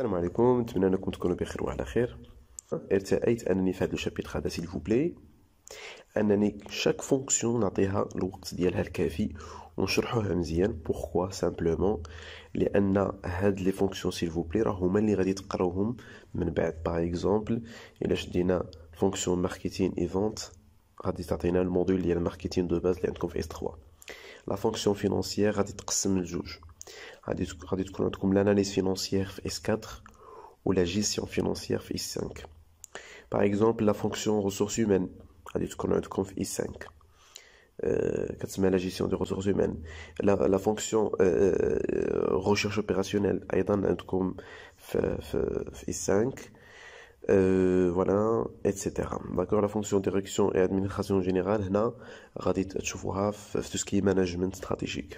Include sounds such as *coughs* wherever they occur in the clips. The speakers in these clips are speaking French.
السلام عليكم نتمنى انكم تكونوا بخير وعلى خير ارتأيت انني في هذا الشابيت هذا سيل بلي انني شاك فونكسيون نعطيها الوقت ديالها الكافي ونشرحوها مزيان بوركوا سامبلومون لان هاد لي فونكسيون سيل بلي راه هما اللي غادي تقراوهم من بعد باغ اكزومبل الا شدينا فونكسيون ماركتين ايفونت غادي تعطينا الموديول ديال الماركتين دو باز اللي عندكم في اس 3 لا فونكسيون فينونسيير غادي تقسم لجوج غادي عندكم l'analyse financière S4 ou la gestion financière S5 par exemple la fonction ressources humaines غادي عندكم S5 كتسمى la gestion des ressources humaines la, la fonction euh, euh, recherche opérationnelle ايضا عندكم في, في, S5 Euh, voilà, etc. D'accord, la fonction direction et administration générale, là, tout ce qui est management stratégique.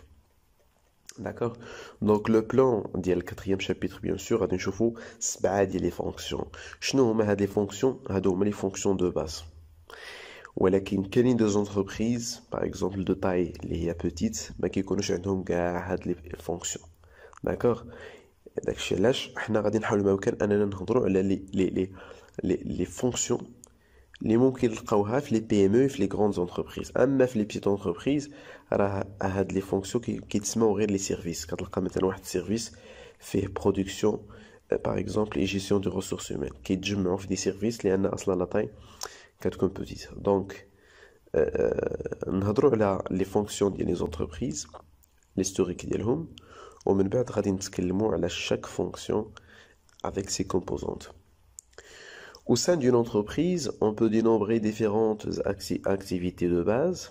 D'accord Donc, le plan le quatrième chapitre, bien sûr, a une chauffe dire les fonctions. Chenon, on met des fonctions, on met les fonctions de base. Ou alors, il y des entreprises, par exemple, de taille, les petites, qui connaissent les fonctions. D'accord Donc, chez l'âge, on a un peu de on a des de les fonctions, les mots qu'ils les PME, les grandes entreprises. Même les petites entreprises, les fonctions qui sont les services. Quand on a des services, c'est production, euh, par exemple, et gestion de ressources humaines. qui on des services, on a des Donc, on euh, euh، les fonctions des entreprises, l'historique de l'homme, et on a chaque fonction avec ses composantes. Au sein d'une entreprise, on peut dénombrer différentes activités de base.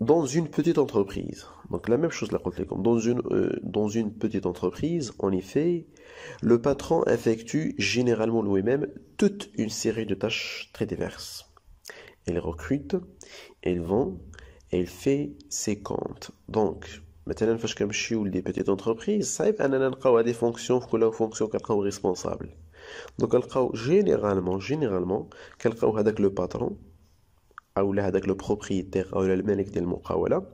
Dans une petite entreprise, donc la même chose la dans une euh, dans une petite entreprise, en effet, le patron effectue généralement lui-même toute une série de tâches très diverses. Elle recrute, Elle vend, Elle fait ses comptes. Donc, maintenant, fais comme chez ou des petites entreprises, ça va a des fonctions, que la fonction qu'elle responsable. Donc, généralement généralement, généralement, avec le patron ou هذاك لو بروبريتير او المالك ديال المقاوله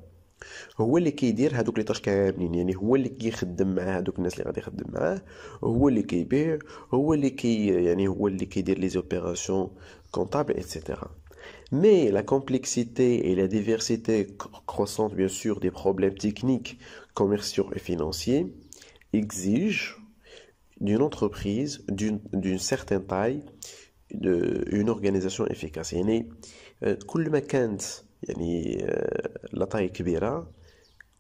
هو اللي كيدير هذوك لي طاش كاملين يعني هو اللي كيخدم مع هذوك الناس اللي غادي يخدم معاه هو اللي كيبيع هو اللي كي يعني هو اللي كيدير لي زوبيراسيون كونطابل اتسيتيرا Mais la complexité et la diversité croissante bien sûr des problèmes techniques, commerciaux et financiers exigent d'une entreprise d'une certaine taille de, une organisation efficace. Yani آه، كل ما كانت يعني آه، لاطاي كبيره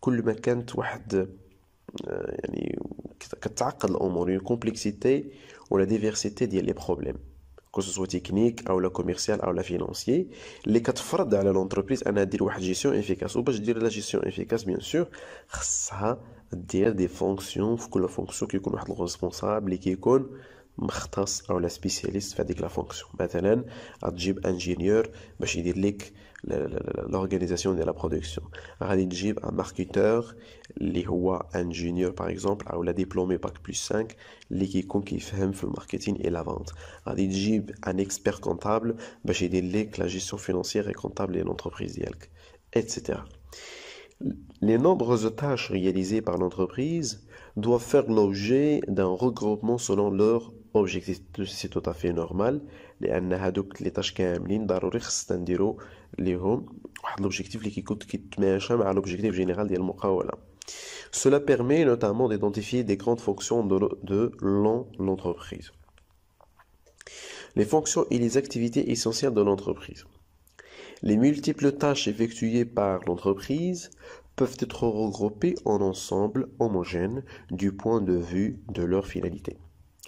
كل ما كانت واحد آه، يعني كتعقد الامور اون كومبلكسيتي ولا ديفيرسيتي ديال لي بروبليم كو تكنيك او لا كوميرسيال او لا فينونسي اللي كتفرض على لونتربريز انها دير واحد جيسيون افيكاس وباش دير لا جيسيون افيكاس بيان سور خصها دير دي فونكسيون في كل فونكسيون كيكون واحد الغوسبونسابل اللي كيكون M'htas ou la spécialiste fait de la fonction. Batalan, un ingénieur, l'organisation de la production. Adjib, un marketeur, les rois ingénieurs par exemple, ou la diplômé PAC plus 5, les qui fait marketing et la vente. Adjib, un expert comptable, bachidilik la gestion financière et comptable de l'entreprise, etc. Les nombreuses tâches réalisées par l'entreprise doivent faire l'objet d'un regroupement selon leur objectif c'est tout à fait normal هادوك لي طاش كاملين ضروري خصنا نديرو ليهم واحد لوبجيكتيف اللي كيكون كيتماشى مع لوبجيكتيف Cela permet notamment d'identifier des grandes fonctions de l'entreprise. Les fonctions et les activités essentielles de l'entreprise. Les multiples tâches effectuées par l'entreprise peuvent être regroupées en ensemble homogène du point de vue de leur finalité.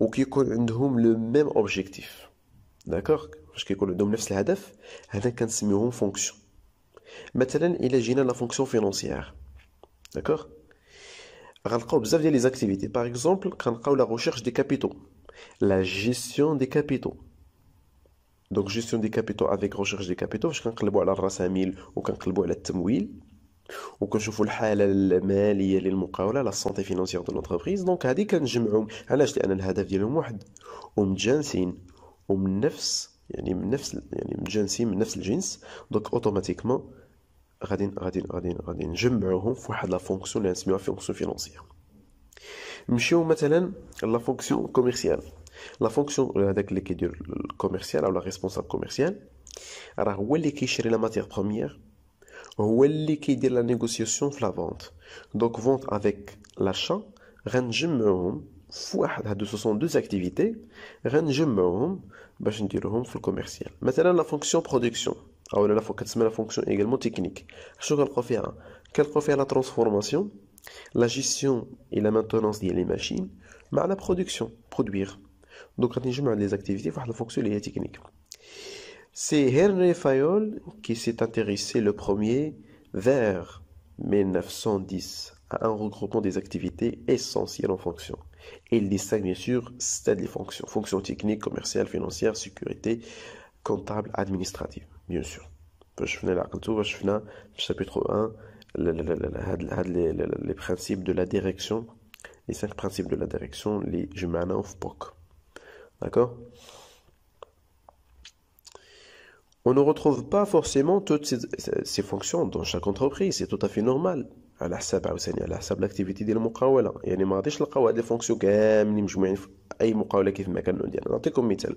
Ou qui ont le même objectif. D'accord Parce que nous le même objectif. Nous avons une fonction. Maintenant, il y a la fonction financière. D'accord Nous avons les activités. Par exemple, quand on parle de la recherche des capitaux, la gestion des capitaux. Donc, gestion des capitaux avec la recherche des capitaux. Parce que quand on parle de la rassamille ou de la temouille. وكنشوفوا الحاله الماليه للمقاوله لا سونتي فينونسيير دو لونتربريز دونك هذه كنجمعهم علاش لان الهدف ديالهم واحد ومتجانسين ومن نفس يعني من نفس يعني متجانسين من نفس الجنس دونك اوتوماتيكمون غادي غادي غادي غادي نجمعوهم في واحد لا فونكسيون اللي نسميوها فونكسيون فينونسيير نمشيو مثلا لا فونكسيون كوميرسيال لا فونكسيون هذاك اللي كيدير الكوميرسيال او لا ريسبونسابل كوميرسيال راه هو اللي كيشري لا ماتيغ بروميير Welli qui dit la négociation la vente, Donc vente avec l'achat, renjemmehom fois de deux activités, renjemmehom باش نديروهم في commercial. Maintenant la fonction production او ah la fonction également technique. شنو qu'elle فيها؟ préfère la transformation, la gestion et la maintenance des les machines à la production, produire. Donc غادي les activités فواحد la fonction اللي technique. C'est Henry Fayol qui s'est intéressé le premier vers 1910 à un regroupement des activités essentielles en fonction. Et il distingue bien sûr celles des fonctions, fonctions techniques, commerciales, financières, sécurité, comptable, administrative, bien sûr. Je finis là, je chapitre 1, les principes de la direction, les cinq principes de la direction, les jumana of D'accord on ne retrouve pas forcément toutes ces, ces fonctions dans chaque entreprise, c'est tout à fait normal. على حساب عاوتاني على حساب لاكتيفيتي ديال المقاوله يعني ما غاديش نلقاو هاد لي فونكسيون كاملين مجموعين في اي مقاوله كيف ما كانوا ديالنا نعطيكم مثال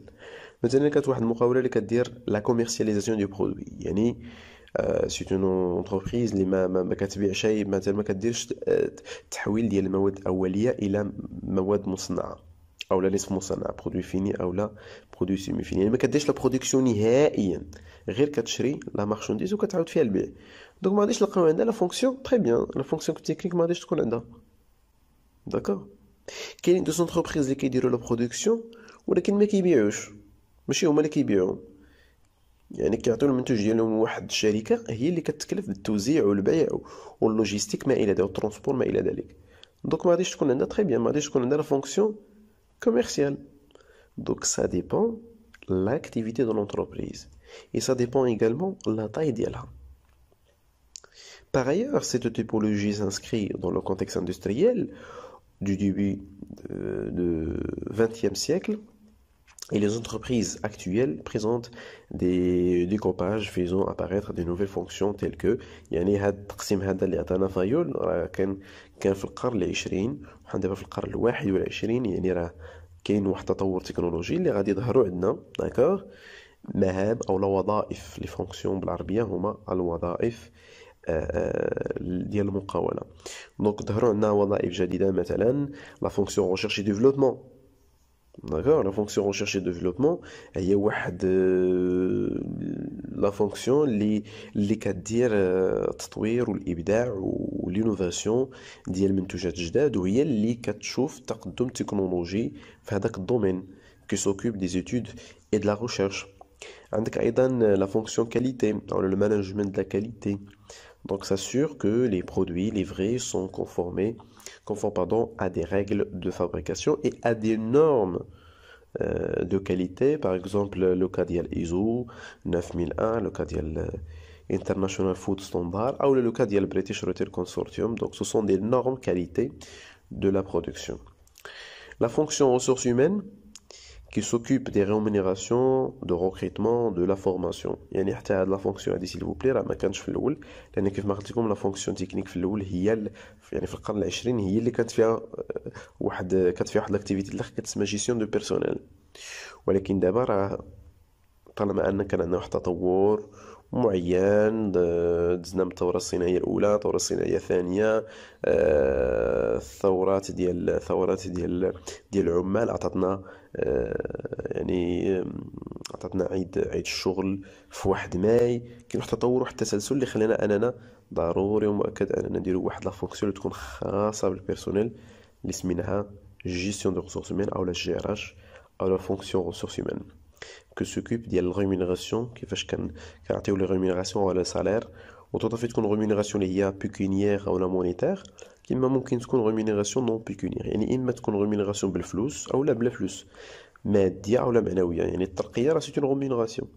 مثلا كانت واحد المقاوله اللي كدير لا كوميرسياليزاسيون دو برودوي يعني سيت اون اونتربريز اللي ما ما, ما كتبيعش مثلا ما كديرش تحويل ديال المواد الاوليه الى مواد مصنعه او لا نصف مصنع برودوي فيني او لا برودوي سيمي فيني يعني ما كديرش لا برودكسيون نهائيا غير كتشري لا مارشونديز وكتعاود فيها البيع دونك ما غاديش نلقاو عندها لا فونكسيون تري بيان لا فونكسيون تكنيك ما غاديش تكون عندها داكوغ كاينين دو سونتربريز اللي كيديروا لا برودكسيون ولكن ما كيبيعوش ماشي هما اللي كيبيعوا يعني كيعطيو المنتوج ديالهم لواحد الشركه هي اللي كتكلف بالتوزيع والبيع واللوجيستيك ما الى ذلك والترونسبور ما الى ذلك دونك ما غاديش تكون عندها تري بيان ما غاديش تكون عندها لا فونكسيون commercial. Donc ça dépend l'activité de l'entreprise. Et ça dépend également la taille d'elle. Par ailleurs, cette typologie s'inscrit dans le contexte industriel du début euh, du XXe siècle et les entreprises actuelles présentent des découpages faisant apparaître des nouvelles fonctions telles que كاين واحد التطور تكنولوجي اللي غادي يظهروا عندنا داكوغ مهام او وظائف لي فونكسيون بالعربيه هما الوظائف آه، آه، ديال المقاوله دونك ظهروا عندنا وظائف جديده مثلا لا فونكسيون ريشيرش ديفلوبمون D'accord La fonction recherche et développement, il y a la fonction qui dire de والابداع والانوفاسيون ديال منتوجات جداد وهي اللي كتشوف la technologie dans هذاك domaine qui s'occupe des études et de la recherche. عندك ايضا euh, la fonction qualité dans le management de la qualité. Donc s'assure que les produits livrés sont conformés conforme pardon, à des règles de fabrication et à des normes euh, de qualité. Par exemple, le cas ISO 9001, le cas euh, International Food Standard, ou le cas British Retail Consortium. Donc, ce sont des normes qualité de la production. La fonction ressources humaines, qui s'occupe des rémunérations de recrutement de la formation يعني حتى هاد لا فونكسيون هادي سيل بلي راه ما كانتش في الاول لان كيف ما قلت لكم لا فونكسيون تكنيك في الاول هي ال... يعني في القرن العشرين هي اللي كانت فيها آه، واحد كانت فيها واحد لاكتيفيتي الاخ كتسمى جيسيون دو بيرسونيل ولكن دابا راه طالما ان كان عندنا واحد التطور معين دزنا من الثوره الصناعيه الاولى الثوره الصناعيه الثانيه آه، الثورات ديال الثورات ديال ديال العمال عطاتنا آه، يعني عطاتنا عيد عيد الشغل في واحد ماي كاين واحد التطور واحد التسلسل اللي خلانا اننا ضروري ومؤكد اننا نديرو واحد لا فونكسيون تكون خاصه بالبيرسونيل اللي سميناها جيستيون دو ريسورس هومان او لا جيراج او لا فونكسيون ريسورس هومان كو سوكوب ديال الغومينيغاسيون كيفاش كان كنعطيو لي ريمينيراسيون على سالير وتوطا تكون ريمينيراسيون اللي هي بيكونيير او لا مونيتير كيما ممكن تكون غومينيغاسيون نون بيكونير يعني اما تكون غومينيغاسيون بالفلوس او لا بلا فلوس ماديه او لا معنويه يعني الترقيه راه سيتون غومينيغاسيون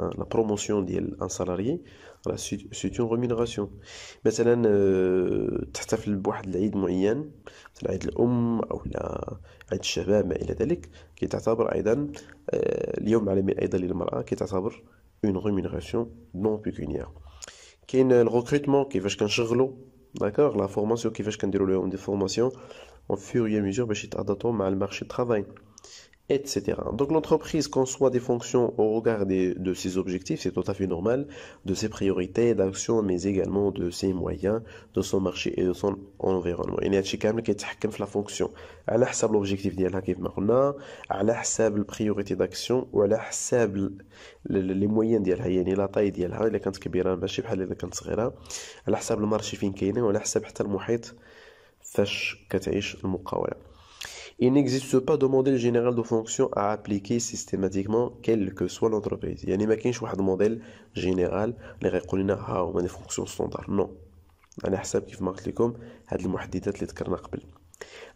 لا بروموسيون ديال ان سالاريي راه سيتون غومينيغاسيون مثلا آه، تحتفل بواحد العيد معين مثلا عيد الام او لا عيد الشباب ما الى ذلك كيتعتبر ايضا آه، اليوم العالمي ايضا للمراه كيتعتبر اون غومينيغاسيون نون بيكونيير كاين الغوكريتمون كيفاش كنشغلو D'accord La formation, qui fait qu'on déroule des formations en fur et à mesure, pour ben, t'adapter au marché du travail etc. Donc l'entreprise conçoit des fonctions au regard des, de ses objectifs, c'est tout à fait normal, de ses priorités d'action, mais également de ses moyens, de son marché et de son environnement. Il y a un qui la fonction. À l'hasab l'objectif de Kivmarna, à l'hasab la priorité d'action, ou à l'hasab les moyens d'Yala, يعني la taille d'Yala, إذا كانت كبيرة ماشي بحال إذا كانت صغيرة، على حساب المارشي فين كاينة، وعلى حساب حتى المحيط فاش كتعيش المقاولة. Il n'existe pas de modèle général de fonction à appliquer systématiquement quelle que soit l'entreprise. Il n'y a pas de modèle général qui a des fonctions standards. Non. On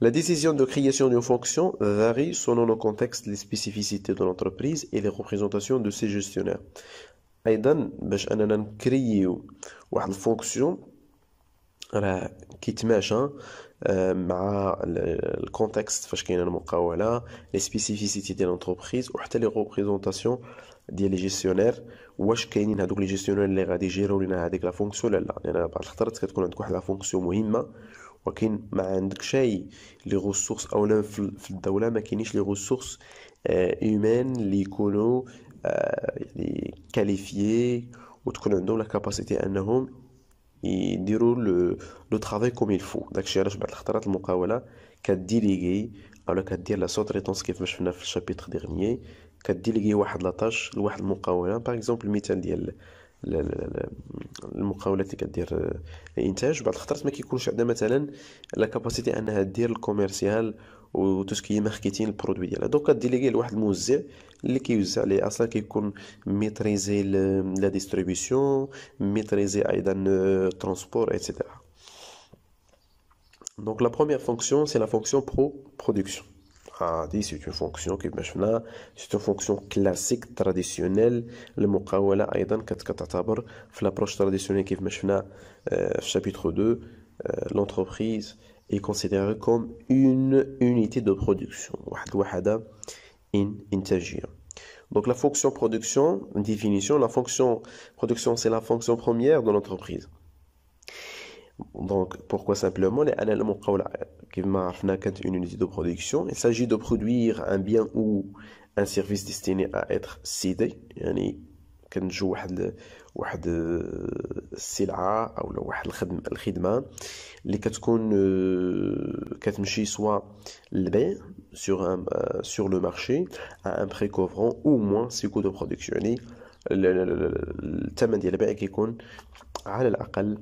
la décision de création d'une fonction varie selon le contexte, les spécificités de l'entreprise et les représentations de ses gestionnaires. ايضا باش اننا نكريو واحد الفونكسيون راه كيتماشى Euh, مع الكونتكست فاش كاينه المقاوله لي سبيسيفيسيتي ديال لونتربريز وحتى لي ريبريزونطاسيون ديال لي جيستيونير واش كاينين هادوك لي جيستيونير اللي غادي يجيرو لينا هذيك لا فونكسيون لا لا لان يعني بعض الخطرات كتكون عندك واحد لا فونكسيون مهمه ولكن ما عندك شيء لي ريسورس اولا في الدوله ما كاينينش لي غوسورس هيومان اللي يكونوا آه، يعني كاليفيي وتكون عندهم لا كاباسيتي انهم يديروا لو طرافاي كوم يلفو داكشي علاش بعض الخطرات المقاوله كديليغي اولا كدير لا سوتريتونس كيف ما شفنا في الشابيتر ديغنيي كديليغي واحد لاطاش لواحد المقاوله باغ اكزومبل المثال ديال المقاولات اللي كدير الانتاج آه، بعض الخطرات ما كيكونش عندها مثلا لا كاباسيتي انها دير الكوميرسيال ou tout ce qui est marketing, le produit. Donc, à déléguer, on peut utiliser l'équipe qui de maîtriser la distribution, maîtriser le euh, transport, etc. Donc, la première fonction, c'est la fonction pro-production. Ah, c'est une fonction qui c'est une fonction classique, traditionnelle, le l'approche traditionnelle qui euh, chapitre 2, euh, l'entreprise considéré comme une unité de production. Donc la fonction production, définition, la fonction production, c'est la fonction première de l'entreprise. Donc pourquoi simplement les une unité de production, il s'agit de produire un bien ou un service destiné à être cédé, يعني واحد السلعه او واحد الخدمه الخدمه اللي كتكون كتمشي سوا للبيع سور سور لو مارشي ا ان بري كوفرون او موان سي كو دو برودكسيون يعني الثمن ديال البيع كيكون على الاقل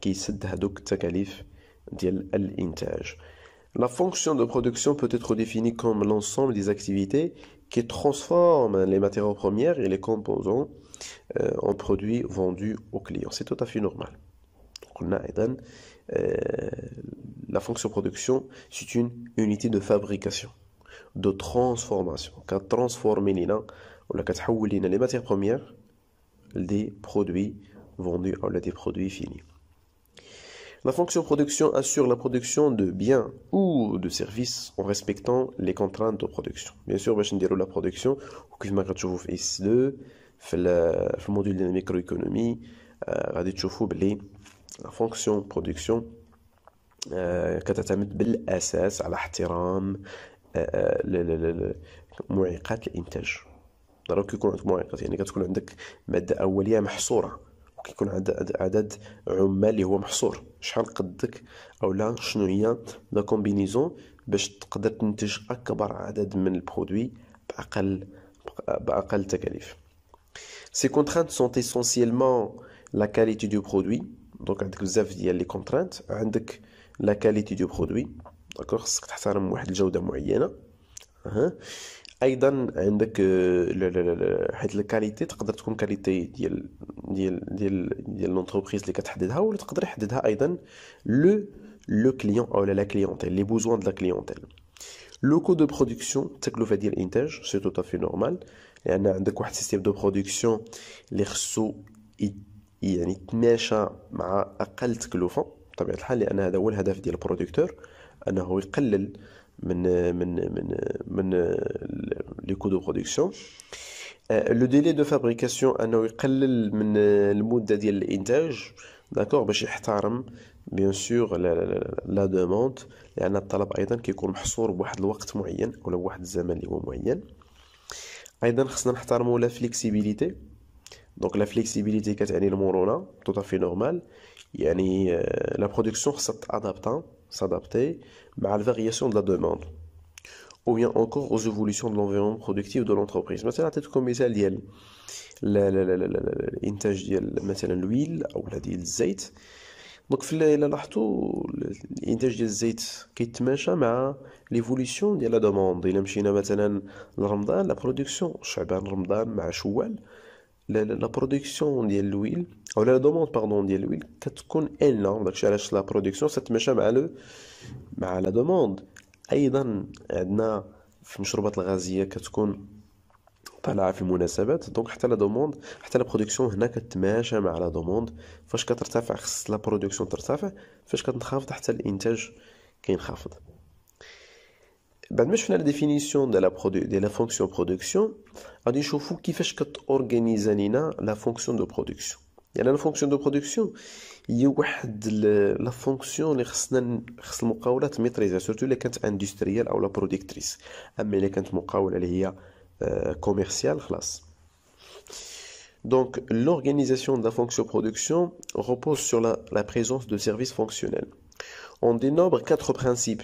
كيسد هذوك التكاليف ديال الانتاج La fonction de production peut être définie comme l'ensemble des activités qui transforment les matériaux premiers et les composants euh, en produits vendus aux clients. C'est tout à fait normal. Euh, la fonction production, c'est une unité de fabrication, de transformation. Quand transformer les les matières premières, les produits vendus ou des produits finis. La fonction production assure la production de biens ou de services en respectant les contraintes de production. Bien sûr, je vais la production, ou que je في في الموديل ديال الميكرو ايكونومي غادي تشوفوا بلي لا فونكسيون برودكسيون كتعتمد بالاساس على احترام آه، آه، معيقات الانتاج ضروري كيكون عندك معيقات يعني كتكون عندك ماده اوليه محصوره وكيكون عندك عدد عمال اللي هو محصور شحال قدك او لا شنو هي لا كومبينيزون باش تقدر تنتج اكبر عدد من البرودوي باقل باقل تكاليف Ces contraintes sont essentiellement la qualité du produit. Donc, vous avez les contraintes. a la qualité du produit. D'accord C'est une moyenne. Hein aïdan, عندك euh, la qualité, y a la qualité de l'entreprise que tu as ou tu peux حددها aïdan le client ou la clientèle, les besoins de la clientèle. Le coût de production, c'est que le fait c'est tout à fait normal. لان يعني عندك واحد سيستيم دو برودكسيون اللي خصو يعني يتماشى مع اقل تكلفه بطبيعه الحال لان هذا هو الهدف ديال البرودكتور انه يقلل من من من من لي كو دو برودكسيون آه، لو ديلي دو فابريكاسيون انه يقلل من المده ديال الانتاج داكوغ باش يحترم بيان سور لا دوموند لان الطلب ايضا كيكون محصور بواحد الوقت معين ولا بواحد الزمن اللي هو معين nous la flexibilité. Donc, la flexibilité, qui est Le tout à fait normal. Il la production s'adapte, s'adapter à la variation de la demande. ou vient encore aux évolutions de l'environnement productif de l'entreprise. maintenant la tête comme ils appellent, la ou la دونك في الليل لاحظتوا الانتاج ديال الزيت كيتماشى مع ليفوليسيون ديال لا دوموند الا مشينا مثلا لرمضان لا برودكسيون شعبان رمضان مع شوال لا برودكسيون ديال الويل او لا دوموند باردون ديال الويل كتكون انورم داكشي علاش لا برودكسيون تتماشى مع لو مع لا دوموند ايضا عندنا في المشروبات الغازيه كتكون طالعه في المناسبات دونك حتى لا دوموند حتى لا برودكسيون هنا كتماشى مع لا دوموند فاش كترتفع خص لا برودكسيون ترتفع فاش كتنخفض حتى الانتاج كينخفض بعد ما شفنا لا ديفينيسيون ديال لا برودو ديال لا فونكسيون برودكسيون غادي نشوفو كيفاش كتورغانيزا لينا لا فونكسيون دو برودكسيون يعني لا فونكسيون دو برودكسيون هي واحد لا فونكسيون اللي خصنا خص المقاولات ميتريزا سورتو الا كانت اندستريال او لا برودكتريس اما الا كانت مقاوله اللي هي Euh, commerciale. Donc l'organisation de la fonction production repose sur la, présence de services fonctionnels. On dénombre quatre principes,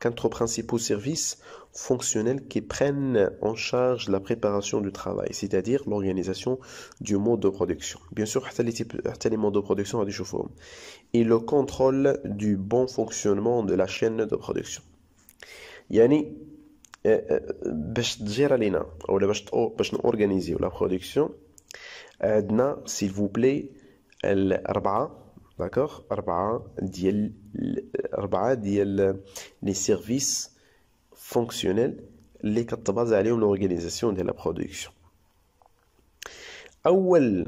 quatre principaux services fonctionnels qui prennent en charge la préparation du travail, c'est-à-dire l'organisation du mode de production. Bien sûr, les modes de production à des et le contrôle du bon fonctionnement de la chaîne de production. yannick pour organiser la production, s'il vous plaît, les services fonctionnels qui sont en organisation de la production. Le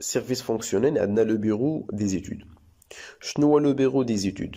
service fonctionnel est le bureau des études. Je ne le bureau des études.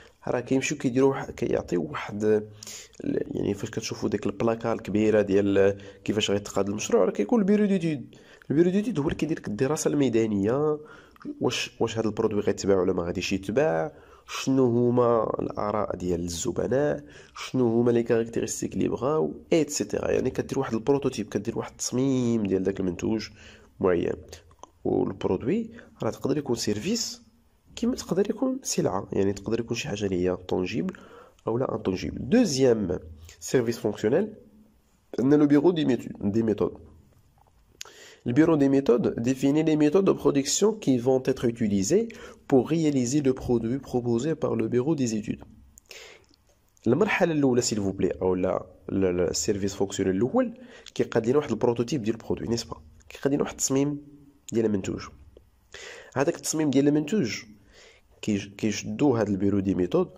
راه كيمشيو كيديروا كيعطيو واحد يعني فاش كتشوفوا ديك البلاكا الكبيره ديال كيفاش غيتقاد المشروع راه كيكون البيرو ديتود البيرو ديتود هو اللي كيدير لك الدراسه الميدانيه واش واش هذا البرودوي غيتباع ولا ما غاديش يتباع شنو هما الاراء ديال الزبناء شنو هما لي كاركتيرستيك اللي بغاو ايتترا يعني كدير واحد البروتوتيب كدير واحد التصميم ديال داك المنتوج معين والبرودوي راه تقدر يكون سيرفيس qui n'est pas un produit, c'est-à-dire qu'il n'est quelque un de tangible ou intangible. Deuxième service fonctionnel, c'est le bureau des méthodes. Le bureau des méthodes définit les méthodes de production qui vont être utilisées pour réaliser le produit proposé par le bureau des études. La première étape, s'il vous plaît, ou le service fonctionnel premier, qui contient un prototype du produit, n'est-ce pas Qui contient un dessin de la production. C'est le dessin de la كيشدوا هاد البيرو دي ميثود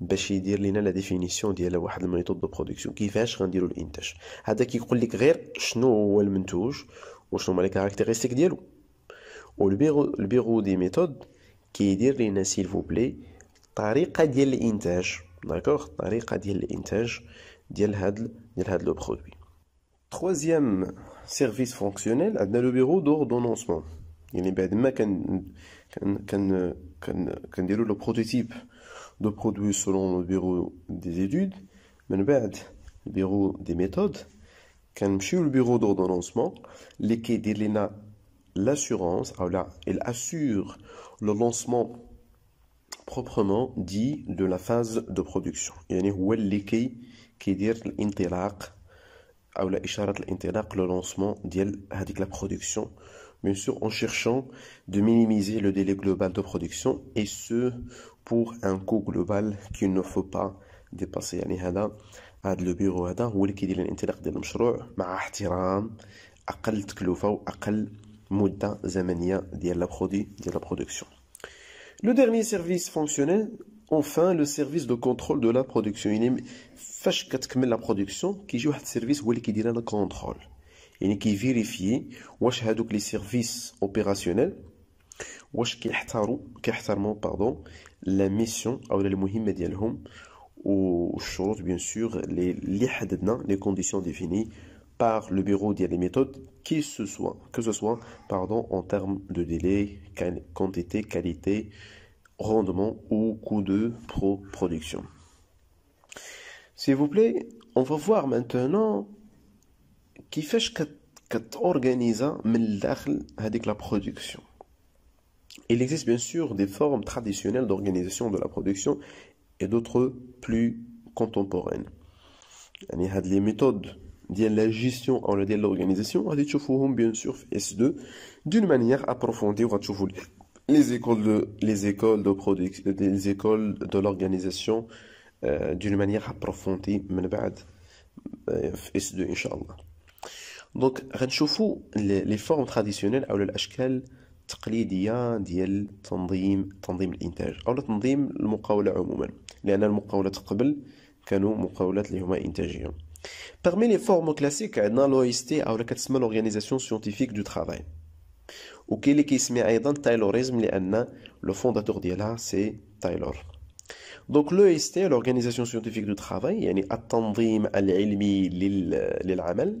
باش يدير لينا لا ديفينيسيون ديال واحد الميثود دو برودكسيون كيفاش غنديروا الانتاج هذا كيقول لك غير شنو هو المنتوج وشنو هما لي كاركتيرستيك ديالو البيرو دي ميثود كيدير لينا سيل فو بلي الطريقه ديال الانتاج داكوغ الطريقه ديال الانتاج ديال هاد ديال هاد لو برودوي ترويزيام سيرفيس فونكسيونيل عندنا لو بيرو دونونسمون يعني بعد ما كان كان, كان quand on dit le prototype de produit selon le bureau des études mais le bureau des méthodes quand je suis au bureau de lancement l'équipe nous l'assurance ou ah, elle assure le lancement proprement dit de la phase de production c'est-à-dire c'est qui fait l'échange ou le lancement de la production bien sûr en cherchant de minimiser le délai global de production et ce pour un coût global qu'il ne faut pas dépasser يعني هذا هذا لو بيرو هذا هو اللي كيدير الانطلاق ديال المشروع مع احترام اقل تكلفه واقل مده de ديال de la production. Le dernier service fonctionnel, Enfin, le service de contrôle de la production. Il fois que la production, qui joue un service ou qui dirait le contrôle. يعني كيفيريفيي واش هادوك لي سيرفيس اوبيراسيونيل واش كيحتاروا كيحترموا باردون لا ميسيون او المهمه ديالهم والشروط بيان سور par le bureau des méthodes, qui ce soit, que ce soit pardon, en termes de délai, quantité, qualité, rendement ou coût de pro production. S'il vous plaît, on va voir maintenant qui fait que من الداخل هذيك لا Il existe bien sûr des formes traditionnelles d'organisation de la production et d'autres plus contemporaines. يعني les méthodes de la gestion en ديال l'organisation غادي bien sûr S2 d'une manière approfondie les écoles de les écoles de production les écoles de l'organisation euh, d'une manière approfondie mais S2 ان دونك غنشوفو لي فورم تراديسيونيل اولا الاشكال التقليديه ديال تنظيم تنظيم الانتاج او تنظيم المقاوله عموما لان المقاولات قبل كانوا مقاولات اللي هما انتاجيه parmi لي فورم كلاسيك عندنا لو l'OST اولا كتسمى l'organisation scientifique دو ترافاي وكاين اللي كيسمي ايضا تايلوريزم لان لو فونداتور ديالها سي تايلور دونك لو اس تي لورغانيزاسيون سيونتيفيك دو ترافاي يعني التنظيم العلمي للعمل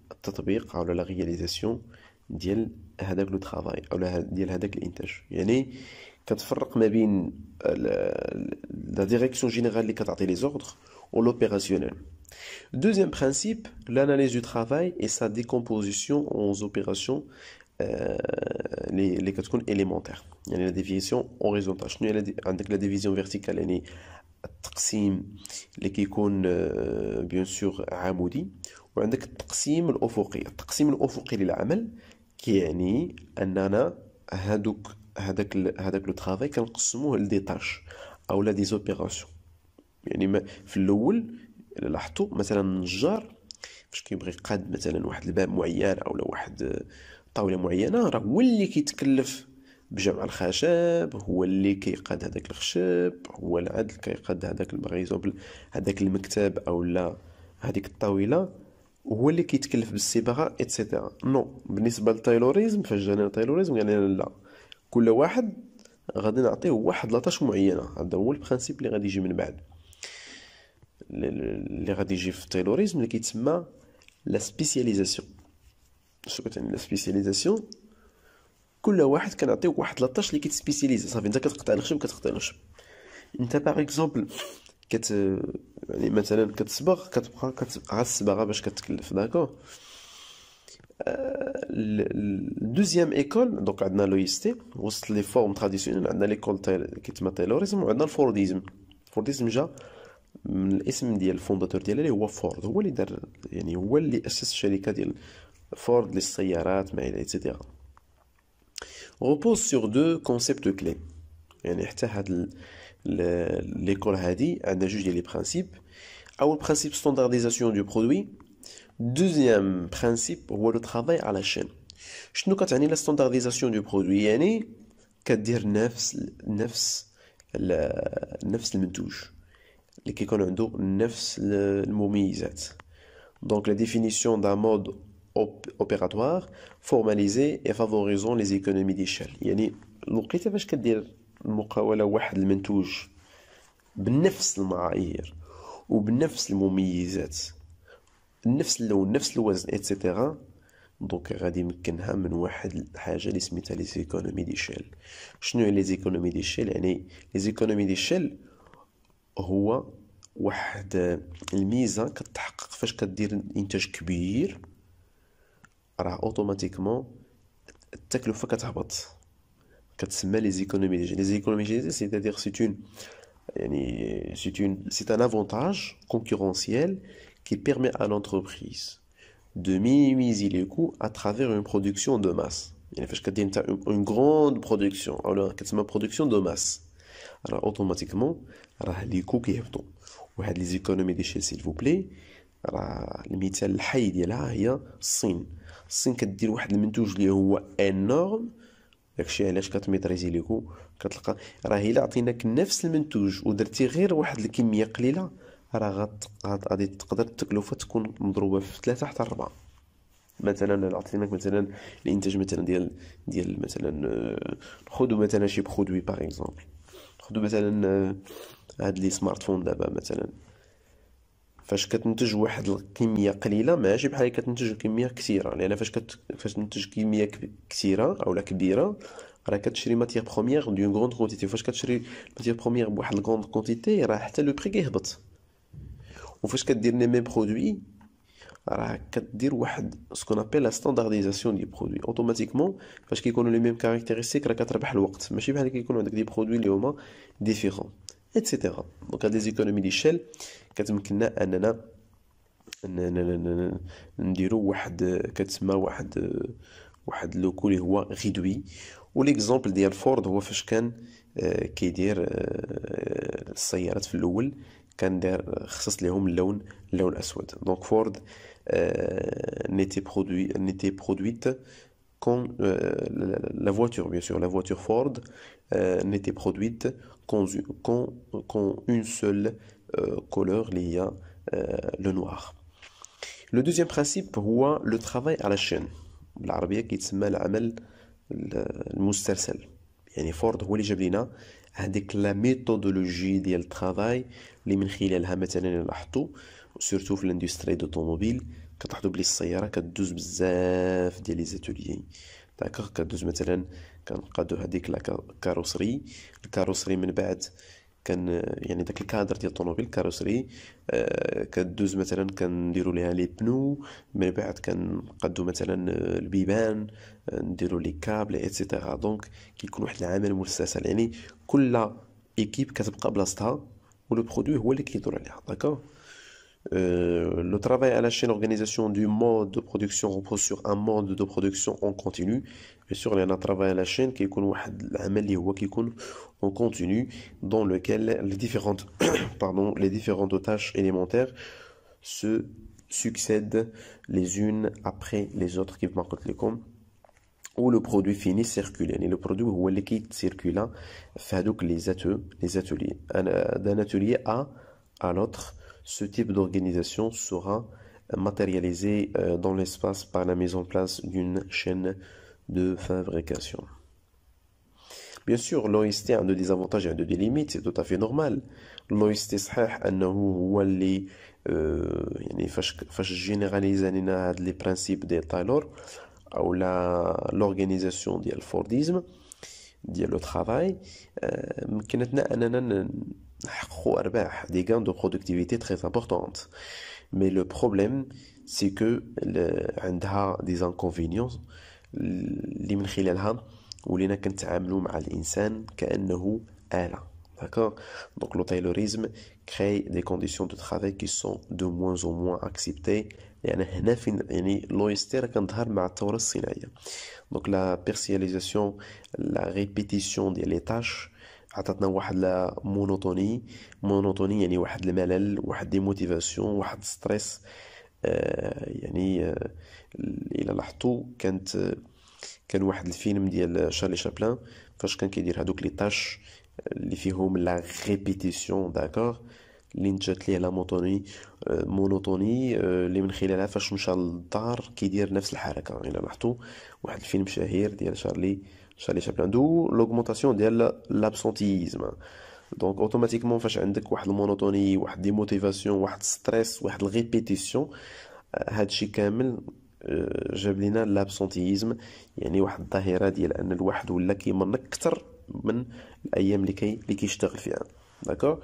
La réalisation de du travail, de de travail. Il y la direction générale des ordres ou l'opérationnel. Deuxième principe, l'analyse du travail et sa décomposition en opérations, euh, les quatre élémentaires. Il y a la division horizontale, la division verticale. التقسيم اللي كيكون بيان آه، سور عمودي وعندك التقسيم الافقي التقسيم الافقي للعمل كيعني اننا هادوك هذاك هذاك لو ترافاي كنقسموه لدي طاش او لا دي زوبيراسيون يعني ما في الاول الا لاحظتوا مثلا النجار فاش كيبغي يقاد مثلا واحد الباب معين او واحد آه، طاوله معينه راه هو اللي كيتكلف بجمع الخشب هو اللي كيقاد هذاك الخشب هو العدل كيقاد هذاك باغ هذاك المكتب او لا هذيك الطاوله هو اللي كيتكلف بالصباغه اتسيتيرا نو بالنسبه للتايلوريزم فاش جانا التايلوريزم قال لنا لا كل واحد غادي نعطيه واحد لاطاش معينه هذا هو البرانسيب اللي غادي يجي من بعد اللي غادي يجي في التايلوريزم اللي كيتسمى لا سبيسياليزاسيون كتعني لا سبيسياليزاسيون كل واحد كنعطيوك واحد لاطاش اللي كيتسبيسيليزي صافي انت كتقطع الخشب كتقطع الخشب انت باغ اكزومبل كت يعني مثلا كتصبغ كتبقى كت... الصباغه باش كتكلف داكور الدوزيام ايكول دونك عندنا لويستي وسط لي فورم تراديسيونيل عندنا ليكول كيتسمى تايلوريزم وعندنا الفورديزم الفورديزم جا من الاسم ديال الفونداتور ديالها اللي هو فورد هو اللي دار يعني هو اللي اسس الشركه ديال فورد للسيارات ما الى اتسيتيرا repose sur deux concepts clés. L'école on a jugé les principes. premier principe standardisation du produit. Deuxième principe, le travail à la chaîne. Je nous la standardisation du produit. يعني كدير نفس نفس نفس les اللي كيكون عنده نفس المميزات Donc la d'un mode اوبيراتوار فورماليزي اي فافوريزون لي زيكونومي ديشال يعني الوقيته فاش كدير المقاوله واحد المنتوج بنفس المعايير وبنفس المميزات نفس اللون نفس الوزن ايتترا دونك غادي يمكنها من واحد الحاجه اللي سميتها لي زيكونومي ديشال شنو هي لي زيكونومي ديشال يعني لي زيكونومي ديشال هو واحد الميزه كتحقق فاش كدير انتاج كبير alors automatiquement, le les économies c'est à dire c'est un avantage concurrentiel qui permet à l'entreprise de minimiser les coûts à travers une production de masse. une grande production alors une production de masse, alors automatiquement les coûts qui les économies de s'il vous plaît, الصين كدير واحد المنتوج اللي هو انورم داكشي علاش كتميتريزي ليكو كتلقى راه الا عطيناك نفس المنتوج ودرتي غير واحد الكميه قليله راه غادي تقدر التكلفه تكون مضروبه في ثلاثة حتى أربعة مثلا عطيناك مثلا الانتاج مثلا ديال ديال مثلا آه، خذوا مثلا شي برودوي باغ اكزومبل خذوا مثلا آه، هاد لي سمارت فون دابا مثلا فاش كتنتج واحد الكميه قليله ماشي بحال كتنتج كميه كثيره لان فاش كت... فاش تنتج كميه كثيره اولا كبيره راه كتشري ماتيغ بروميير دون كروند كونتيتي فاش كتشري ماتيغ بروميير بواحد الكوند كونتيتي راه حتى لو بخي كيهبط وفاش كدير لي ميم برودوي راه كدير واحد سكون ابيل لا ستاندارديزاسيون دي برودوي اوتوماتيكمون فاش كيكونوا لي ميم كاركتيريستيك راه كتربح الوقت ماشي بحال كيكونوا عندك دي برودوي اللي هما ديفيرون اتسيتيرا دونك هاد لي زيكونومي دي شيل كتمكننا اننا نديرو واحد كتسمى واحد واحد لوكو اللي هو غيدوي وليكزومبل ديال فورد هو فاش كان آه، كيدير آه، السيارات في الاول كان داير خصص ليهم اللون اللون الاسود دونك فورد نيتي برودوي نيتي برودويت comme euh, la, la, voiture, bien sûr, la voiture Ford euh, n'était produite qu'en qu qu une seule euh, couleur, il y a euh, le noir. Le deuxième principe, c'est le travail à la chaîne. بالعربية كيتسمى العمل المسترسل يعني فورد هو اللي جاب لينا هذيك لا ميثودولوجي ديال الترافاي اللي من خلالها مثلا لاحظتوا سورتو في الاندستري دوطوموبيل كتلاحظوا بلي السياره كدوز بزاف ديال لي زاتوليي داكوغ كدوز مثلا كنقادو هذيك لا كاروسري الكاروسري من بعد كان يعني داك الكادر ديال الطوموبيل الكاروسري آه كدوز مثلا كنديروا ليها لي بنو من بعد كنقادو مثلا آه، البيبان آه، نديروا لي كابل ايتترا دونك كيكون واحد العمل مسلسل يعني كل ايكيب كتبقى بلاصتها ولو برودوي هو اللي كيدور عليها داكوغ Euh, le travail à la chaîne, organisation du mode de production repose sur un mode de production en continu. Bien sûr, il y a un travail à la chaîne qui est en continu, dans lequel les différentes, *coughs* pardon, les différentes tâches élémentaires se succèdent les unes après les autres qui marquent les comptes. Où le produit fini et le produit où le kit circule, hein. fait donc les ateliers, les ateliers. Euh, d'un atelier à, à l'autre. Ce type d'organisation sera euh, matérialisé euh, dans l'espace par la mise en place d'une chaîne de fabrication. Bien sûr, l'OST a des désavantages et des limites, c'est tout à fait normal. L'OST est un des principes يعني Taylor ou principes علينا Taylor le travail de euh, travail. Ben, des gains de productivité très importants. Mais le problème, c'est que a des inconvénients. D'accord Donc le taylorisme crée des conditions de travail qui sont de moins en moins acceptées. Donc la personnalisation, la répétition des tâches عطاتنا واحد لا مونوتوني مونوتوني يعني واحد الملل واحد ديموتيفاسيون واحد ستريس آه، يعني آه، الى لاحظتوا كانت كان واحد الفيلم ديال شارلي شابلان فاش كان كيدير هادوك لي تاش اللي فيهم لا ريبيتيسيون داكوغ اللي نتجات ليه لا مونوتوني آه، مونوتوني اللي من خلالها فاش مشى للدار كيدير نفس الحركه الى لاحظتوا واحد الفيلم شهير ديال شارلي دو لوغمونطاسيون ديال لابسونتيزم دونك اوتوماتيكمون فاش عندك واحد المونوتوني واحد ديموتيفاسيون واحد ستريس واحد الريبيتيسيون آه، هادشي كامل آه، جاب لينا لابسونتيزم يعني واحد الظاهره ديال ان الواحد ولا كيمرن اكثر من الايام اللي كي اللي كيشتغل فيها داكور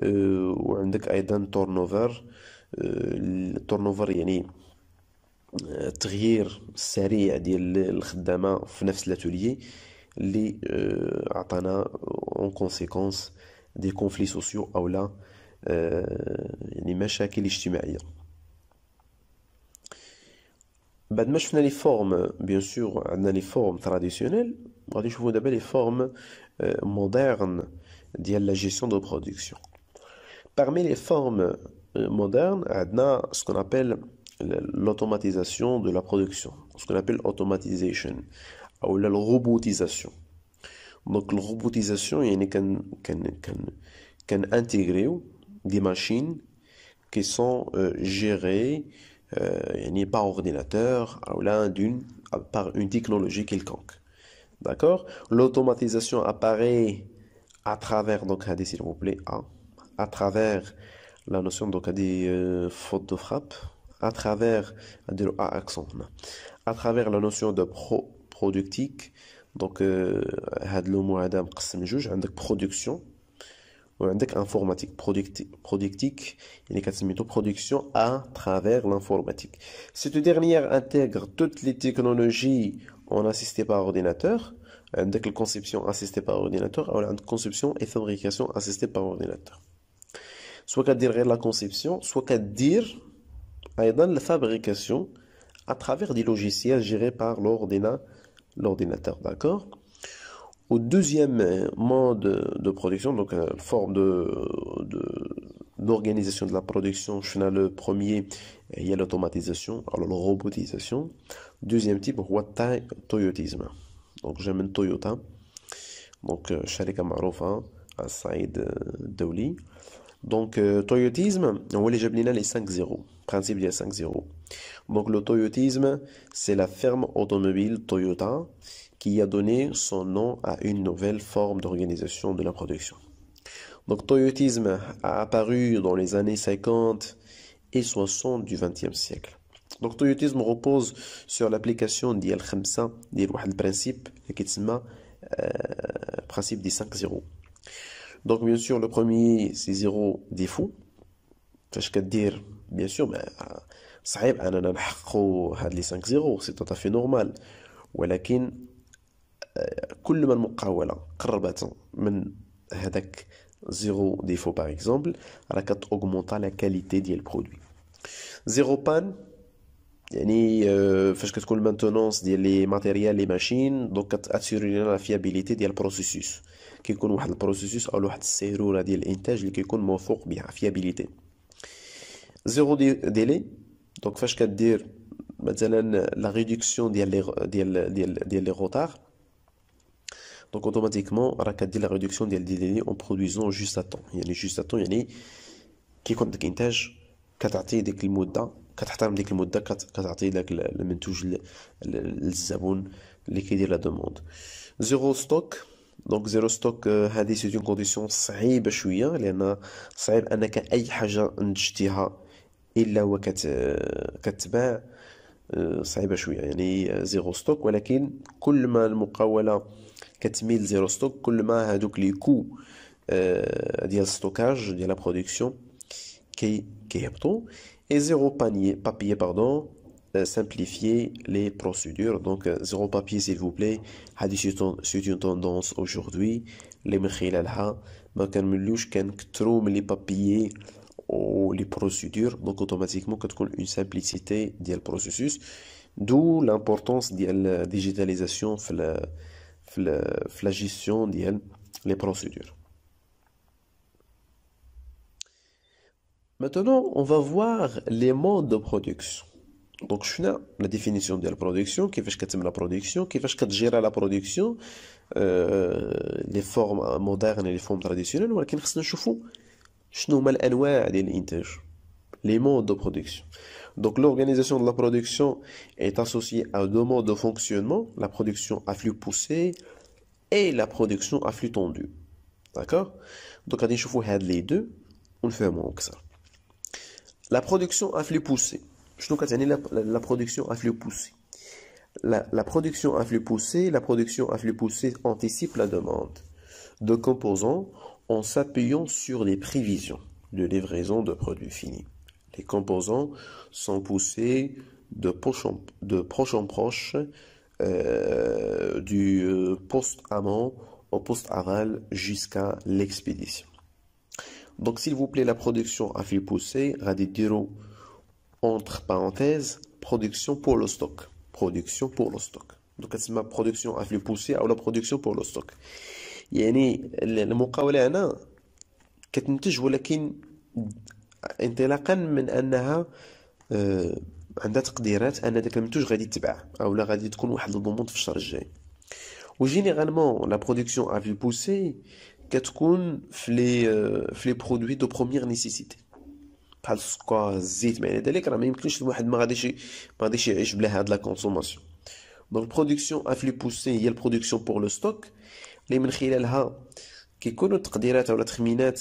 آه، وعندك ايضا تورنوفر التورنوفر يعني tirer série à la les dans les même atelier, a en conséquence des conflits sociaux ou des problèmes de la les formes bien sûr, les formes traditionnelles, nous avons les formes modernes de la gestion de production. Parmi les formes modernes, on a ce qu'on appelle l'automatisation de la production, ce qu'on appelle automatisation, ou la robotisation. Donc la robotisation, il can intégrer des machines qui sont euh, gérées euh, par ordinateur ou là, d'une, par une technologie quelconque. D'accord L'automatisation apparaît à travers, donc, s'il vous plaît, à, hein, à travers la notion donc, des euh, fautes de frappe à travers à travers la notion de productique donc juge euh, production ou informatique productique il est production à travers l'informatique cette dernière intègre toutes les technologies en assisté par ordinateur avec la conception assistée par ordinateur ou la conception et fabrication assistée par ordinateur soit à dire la conception soit à dire dans la fabrication à travers des logiciels gérés par l'ordinateur, d'accord Au deuxième euh, mode de production, donc euh, forme d'organisation de, de la production, je le premier, il y a l'automatisation, alors la robotisation. Deuxième type, le toyotisme. Donc j'aime Toyota, donc Sharika euh, marufa hein, à Douli. Donc, euh, toyotisme, on voit les Jablina les 5-0, principe des 5-0. Donc, le toyotisme, c'est la ferme automobile Toyota qui a donné son nom à une nouvelle forme d'organisation de la production. Donc, toyotisme a apparu dans les années 50 et 60 du 20e siècle. Donc, toyotisme repose sur l'application d'Yel Khamsa, d'Yel principe, qui euh, le principe des 5-0. Donc, bien sûr, le premier c'est zéro défaut. Fais-je dire, bien sûr, mais euh, ça aide à avoir les 5 zéros, c'est tout à fait normal. Ou alors, tout le monde qui a fait, quand on a défaut par exemple, ça augmente la qualité du produit. 0 pan, c'est la maintenance des matériels et des machines, donc ça assure la fiabilité du processus. كيكون واحد البروسيسوس او واحد السيروره ديال الانتاج اللي كيكون موثوق بها فيابيليتي زيرو دي ديلي دونك فاش كدير مثلا لا ريدكسيون ديال لي ديال ديال ديال لي غوتار دونك اوتوماتيكمون راه كدير لا ريدكسيون ديال دي ديلي اون برودويزون جوست ا طون يعني جوست ا طون يعني كيكون عندك انتاج كتعطي ديك المده كتحترم ديك المده كتعطي داك المنتوج للزبون اللي كيدير لا دوموند زيرو ستوك دونك زيرو ستوك هذه سي اون كونديسيون صعيبه شويه لان صعيب انك اي حاجه نتجتيها الا وكت كتباع آه، صعيبه شويه يعني زيرو ستوك ولكن كل ما المقاوله كتميل زيرو ستوك كل ما هادوك لي كو آه، ديال الستوكاج ديال لا برودكسيون كي كيهبطوا اي زيرو بانيي بابيي باردون Euh, simplifier les procédures. Donc, euh, zéro papier, s'il vous plaît. C'est une tendance aujourd'hui. Les les papiers ou les procédures. Donc, automatiquement, quand une simplicité le processus. D'où l'importance de la euh, digitalisation de la gestion des procédures. Maintenant, on va voir les modes de production. Donc, là la définition de la production, ce qui fait que c'est la production, ce qui fait que gérer la production, euh, les formes modernes et les formes traditionnelles. qu'est-ce que les modes de production. Donc, l'organisation de la production est associée à deux modes de fonctionnement, la production à flux poussé et la production à flux tendu. D'accord Donc, quand on parle de deux, on fait un mot comme ça. La production à flux poussé la, la production à flux poussé. La, production à flux poussé, la production à flux poussé anticipe la demande de composants en s'appuyant sur les prévisions de livraison de produits finis. Les composants sont poussés de proche en, euh, proche, du euh, poste amont au poste aval jusqu'à l'expédition. Donc s'il vous plaît, la production à flux poussé, radidiro entre parenthèses production pour le stock production pour le stock donc production production اف لو poussé ou la production pour le stock يعني المقاوله هنا كتنتج ولكن انطلاقا من انها عندها تقديرات ان داك المنتوج غادي يتباع اولا غادي تكون واحد الضمونط في الشهر الجاي لا برودكسيون افي بوسي كتكون في لي في لي برودوي دو بروميير نيسيسيتي بحال السكر الزيت الى ذلك راه ما يمكنش الواحد ما غاديش ما غاديش يعيش بلا هاد لا كونسوماسيون دونك برودكسيون افلي بوسي هي البرودكسيون بور لو ستوك اللي من خلالها كيكونوا تقديرات ولا تخمينات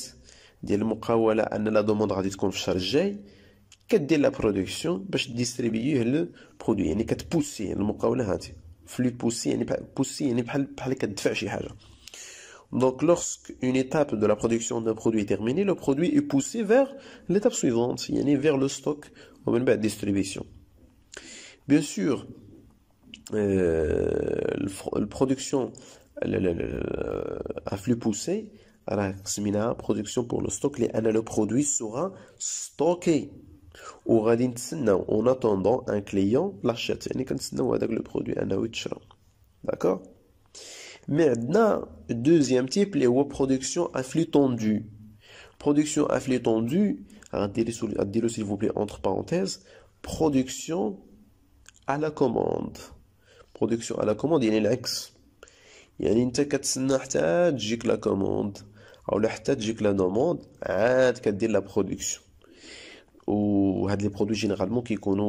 ديال المقاوله ان لا دوموند غادي تكون في الشهر الجاي كدير لا برودكسيون باش ديستريبيوه لو برودوي يعني كتبوسي يعني المقاوله هاتي فلو بوسي يعني بوسي يعني بحال بحال كتدفع شي حاجه Donc lorsqu'une étape de la production d'un produit est terminée, le produit est poussé vers l'étape suivante, yani vers le stock ou même la distribution. Bien sûr, euh, la production euh, a flux poussé, à la production pour le stock, le produit sera stocké. Ou en attendant un client l'achète. Yani le produit, D'accord Maintenant, deuxième type, les production à flux tendu. Production à flux tendu, dites-le s'il vous plaît entre parenthèses, production à la commande. Production à la commande, il y a l'ex. Il y a une tête la commande. Ou la demande, il la production. Ou des produits généralement qui connaissent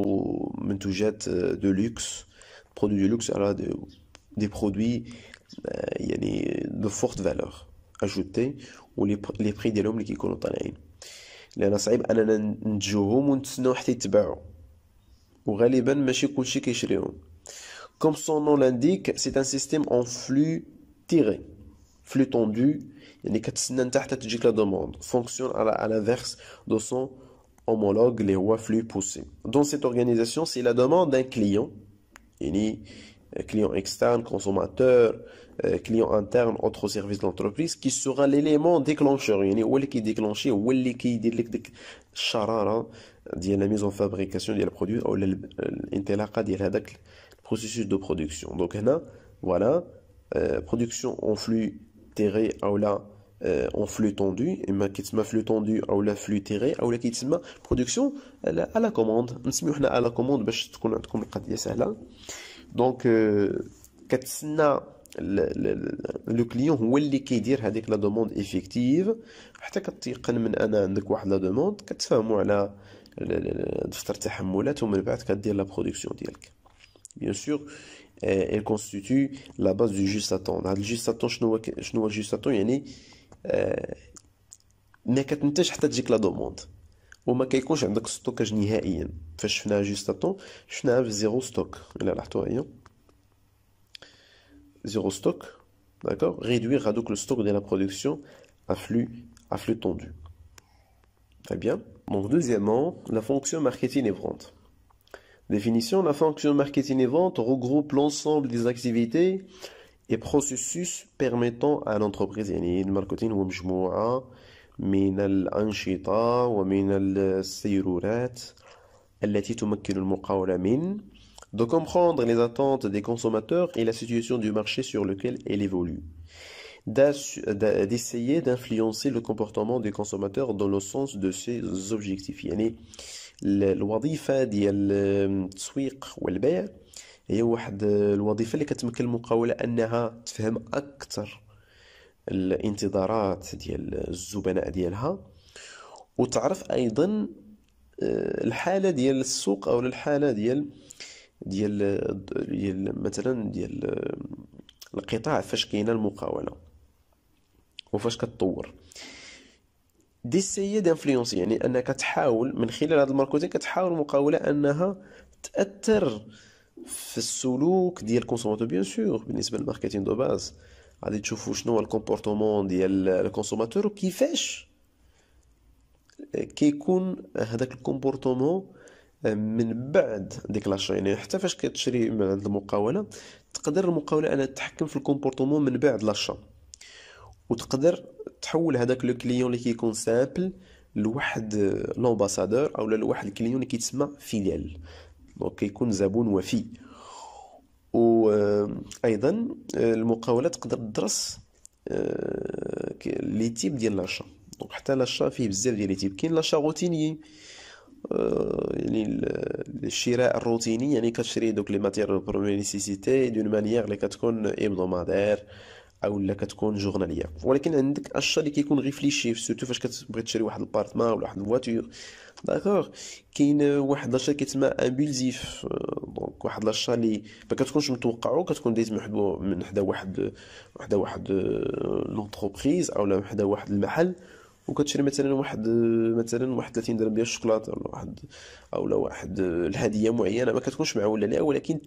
euh, de luxe, produits de luxe, des produits euh, il y a de fortes valeurs ajoutées, ou les prix des hommes, comme son nom l'indique, c'est un système en flux tiré, flux tendu, il n'y a qu'un certain temps la demande, fonctionne à l'inverse de son homologue, les rois flux poussés. Dans cette organisation, c'est la demande d'un client client externe, consommateur, client interne, autre service d'entreprise, qui sera l'élément déclencheur. Il y a qui déclenche, qui qui déclenche, la mise en fabrication du produit ou l'intellect du processus de production. Donc, là, voilà, production en flux terré ou là en flux tendu, et ma kitsma flux tendu ou la flux terré ou la production à la commande. Nous sommes à la commande, je vais vous à comment ça دونك كتسنى لو كليون هو اللي كيدير هذيك لا دوموند ايفيكتيف حتى كتيقن من انا عندك واحد لا دوموند كتفاهموا على دفتر التحملات ومن بعد كدير لا برودكسيون ديالك بيان سور ايل constitue لا باز دو جوست اتون هذا الجوست اتون شنو شنو الجوست اتون يعني euh، ما كتنتج حتى تجيك لا دوموند وما ne عندك ستوكاج de stockage Je جوست juste à temps. Je ستوك الا zéro stock zéro stock. D'accord. réduire هذوك le stock de la production à flux à flux tendu très bien donc deuxièmement la fonction marketing et vente Définition, la fonction marketing et vente regroupe l'ensemble des activités et processus permettant à l'entreprise, يعني marketing ou من الأنشطة ومن السيرورات التي تمكن المقاولة من de comprendre les attentes des consommateurs et la situation du marché sur lequel elle évolue, d'essayer d'influencer le comportement des consommateurs dans le sens de ses objectifs. يعني الوظيفة ديال التسويق والبيع هي واحد الوظيفة اللي كتمكن المقاولة أنها تفهم أكثر الانتظارات ديال الزبناء ديالها وتعرف ايضا آه، الحاله ديال السوق او الحاله ديال ديال ديال مثلا ديال آه، القطاع فاش كاينه المقاوله وفاش كتطور دي سي دانفلونس يعني انك تحاول من خلال هذا الماركتينغ كتحاول المقاوله انها تاثر في السلوك ديال الكونسوماتور بيان سور بالنسبه للماركتينغ دو باز غادي تشوفوا شنو هو الكومبورتمون ديال الكونسوماتور وكيفاش كيكون هذاك الكومبورتمون من بعد ديك لاشين يعني حتى فاش كتشري من عند المقاوله تقدر المقاوله انها تتحكم في الكومبورتمون من بعد لاشا وتقدر تحول هذاك لو كليون اللي كيكون سامبل لواحد لومباسادور او لواحد الكليون اللي كيتسمى فيديال دونك كيكون زبون وفي وايضا آه، المقاوله تقدر تدرس آه، لي تيب ديال لاشا دونك حتى لاشا فيه بزاف ديال لي تيب كاين لاشا روتيني آه، يعني الشراء الروتيني يعني كتشري دوك لي ماتير برومي نيسيسيتي دون مانيير اللي كتكون ايبدومادير او لا كتكون جورناليه ولكن عندك اشياء اللي كيكون غير فليشي سورتو فاش كتبغي تشري واحد البارتمان ولا واحد الفواتور داكوغ كاين واحد لاشا كيتسمى امبيلزيف دونك واحد لاشا اللي ما كتكونش متوقعو كتكون ديت من حدا واحد وحدة واحد لونتربريز اولا حدا واحد المحل وكتشري مثلا واحد مثلا واحد 30 درهم ديال الشوكولاته ولا واحد اولا واحد الهديه معينه ما كتكونش معوله ليها ولكن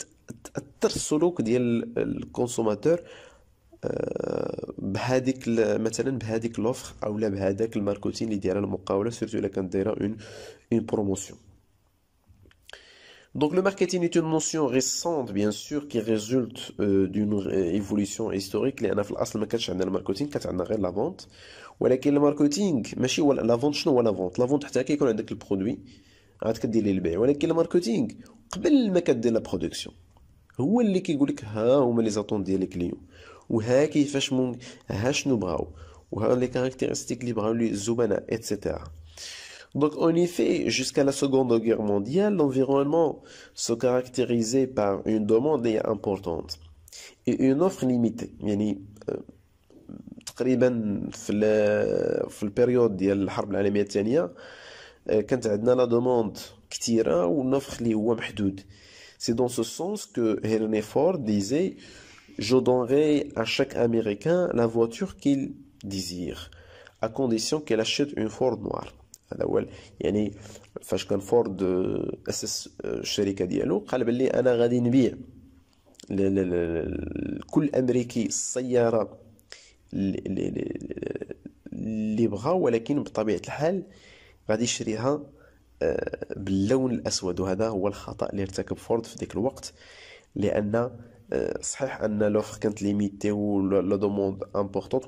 تاثر السلوك ديال الكونسوماتور آه، بهذيك مثلا بهذيك لوفر او لا بهذاك الماركتين اللي دايره المقاوله سيرتو الا كانت دايره اون اون بروموسيون Donc le marketing est une notion récente bien sûr qui résulte euh, d'une évolution historique لان في الاصل ما كانش عندنا الماركتينغ كانت عندنا غير لا فونت ولكن الماركتينغ ماشي هو لا فونت شنو هو لا فونت لا فونت حتى كيكون عندك البرودوي عاد كدير ليه البيع ولكن الماركتينغ قبل ما كدير لا برودكسيون هو اللي كيقول لك ها هما لي زاتون ديال clients. وها كيفاش ممكن ها شنو بغاو وها لي كاركتيرستيك لي بغاو الزبناء اتسيتيرا Donc en effet, jusqu'à la Seconde Guerre mondiale, l'environnement se caractérisait par une demande importante et une offre limitée. يعني تقريبا في في البيريود ديال الحرب العالمية الثانية كانت عندنا لا دوموند كثيرة والنفخ اللي هو محدود سي دون سو سونس كو هيرني فورد ديزي je donnerai à chaque Américain la voiture qu'il désire, à condition qu'elle achète une Ford noire. هذا هو يعني فاش كان فورد اسس الشركه ديالو قال باللي انا غادي نبيع لكل امريكي السياره اللي بغا ولكن بطبيعه الحال غادي يشريها باللون الاسود وهذا هو الخطا اللي ارتكب فورد في ذاك الوقت لان L'offre limitée importante,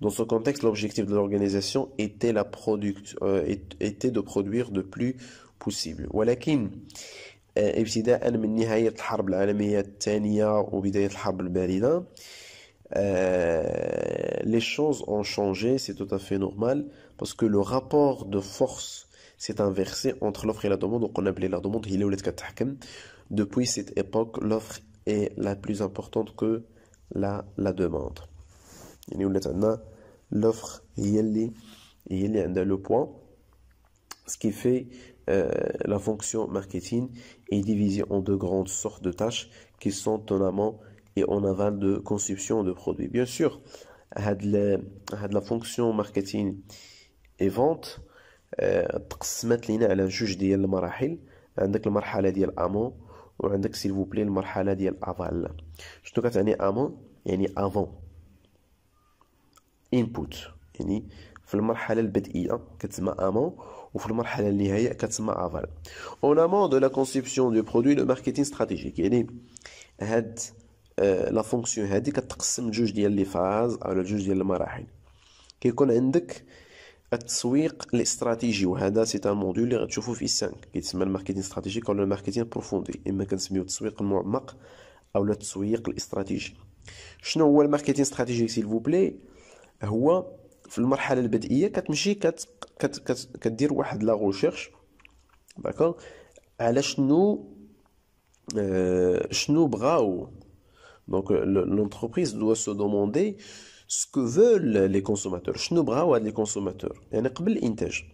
Dans ce contexte, l'objectif de l'organisation était euh, de produire le plus possible. Euh, euh, les choses ont changé, c'est tout à fait normal, parce que le rapport de force c'est inversé entre l'offre et la demande, donc on appelait la demande Depuis cette époque, l'offre est la plus importante que la, demande. L'offre, est le point, ce qui fait euh, la fonction marketing est divisée en deux grandes sortes de tâches qui sont en amont et en aval de conception de produits. Bien sûr, la, la fonction marketing et vente, آه، تقسمت لينا على جوج ديال المراحل عندك المرحله ديال امون وعندك سيلفو بلي المرحله ديال افال شنو كتعني امون يعني افون انبوت يعني في المرحله البدئيه كتسمى امون وفي المرحله النهائيه كتسمى افال اون امون دو لا كونسيبسيون دو برودوي لو ماركتينغ استراتيجيك يعني هاد لا آه، فونكسيون هادي كتقسم جوج ديال لي فاز او جوج ديال المراحل كيكون عندك التسويق الاستراتيجي وهذا سي ان موديول اللي غتشوفو في 5 كيتسمى الماركتينغ استراتيجيك ولا الماركتينغ بروفوندي اما كنسميو التسويق المعمق او التسويق الاستراتيجي شنو هو الماركتينغ استراتيجي سيل فو بلاي هو في المرحله البدئيه كتمشي كت كت كت كدير واحد لا غوشيرش داكور على شنو آه، شنو بغاو دونك لونتربريز دو سو دوموندي ce que veulent les consommateurs je ne هاد les consommateurs يعني قبل الانتاج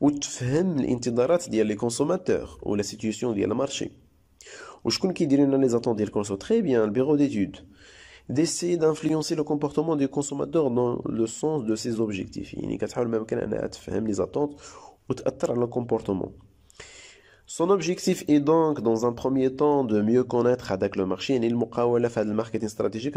وتفهم les consommateurs ou la situation marché المارشي وشكون qui لنا les attentes ديال consommateur très bien le bureau d'études d'essayer d'influencer le comportement du consommateur dans le sens de ses objectifs يعني كتحاول ما يمكن انها تفهم les attentes وتاثر atteindre le comportement Son objectif est donc, dans un premier temps, de mieux connaître avec le marché et le marketing stratégique,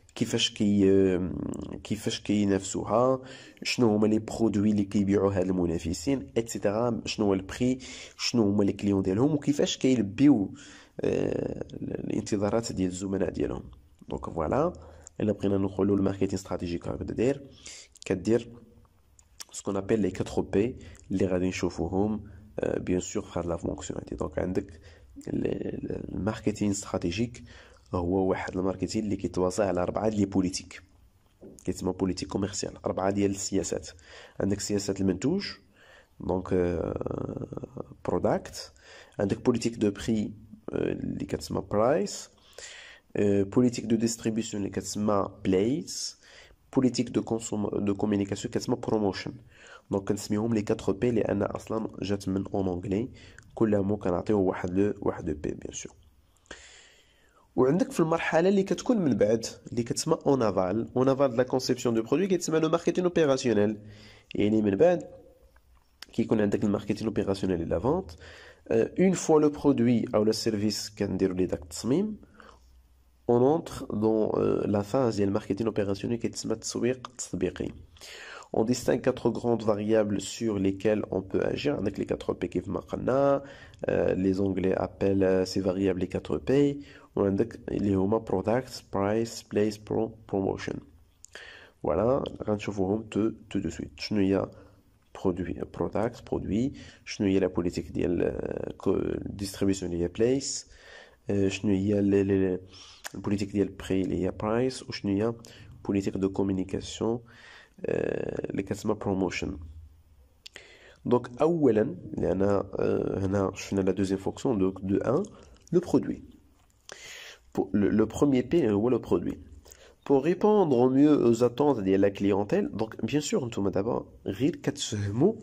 كيفاش كي كيفاش كينافسوها شنو هما لي برودوي اللي كيبيعوها هاد المنافسين اتسيتيرا شنو هو البري شنو هما لي كليون ديالهم وكيفاش كيلبيو آه، الانتظارات ديال الزملاء ديالهم دونك فوالا الا بغينا نقولو الماركتينغ استراتيجيك كدير كدير سكون ابل لي 4 بي اللي غادي نشوفوهم بيان سور فهاد لا دونك عندك الماركتين استراتيجيك هو واحد الماركتين اللي كيتواسع على اربعه ديال بوليتيك كيتسمى بوليتيك كوميرسيال اربعه ديال السياسات عندك سياسه المنتوج دونك بروداكت euh, عندك بوليتيك دو بري euh, اللي كتسمى برايس euh, بوليتيك دو ديستريبيسيون اللي كتسمى بليس بوليتيك دو كونسوم دو كومونيكاسيون كتسمى بروموشن دونك كنسميهم لي 4 بي لان اصلا جات من اون اونغلي كل مو كنعطيو واحد لو واحد بي بيان سور et au-delà de la conception du produit, qui le marketing opérationnel, et qui connaît le marketing opérationnel et la vente. Euh, une fois le produit ou le service qui a été développé, on entre dans euh, la phase le marketing opérationnel qui est le marketing de la vente. On distingue quatre grandes variables sur lesquelles on peut agir avec les quatre pays euh, les Anglais appellent ces variables les quatre pays. Donc, il y a des produits, des prix, des places, des promotions. Voilà, je vous donne tout de suite. Je ne suis pas un produit, un euh, produit, je ne suis pas la politique de euh, distribution, il y des places, je ne suis pas la politique de prix, il y a des prix, ou je ne suis pas politique de communication, euh, les clients, des promotions. Donc, à Owellen, je suis dans la deuxième fonction, donc de 1, le produit le, premier P ou le produit pour répondre au mieux aux attentes de la clientèle donc bien sûr نتوما دابا غير كتفهموا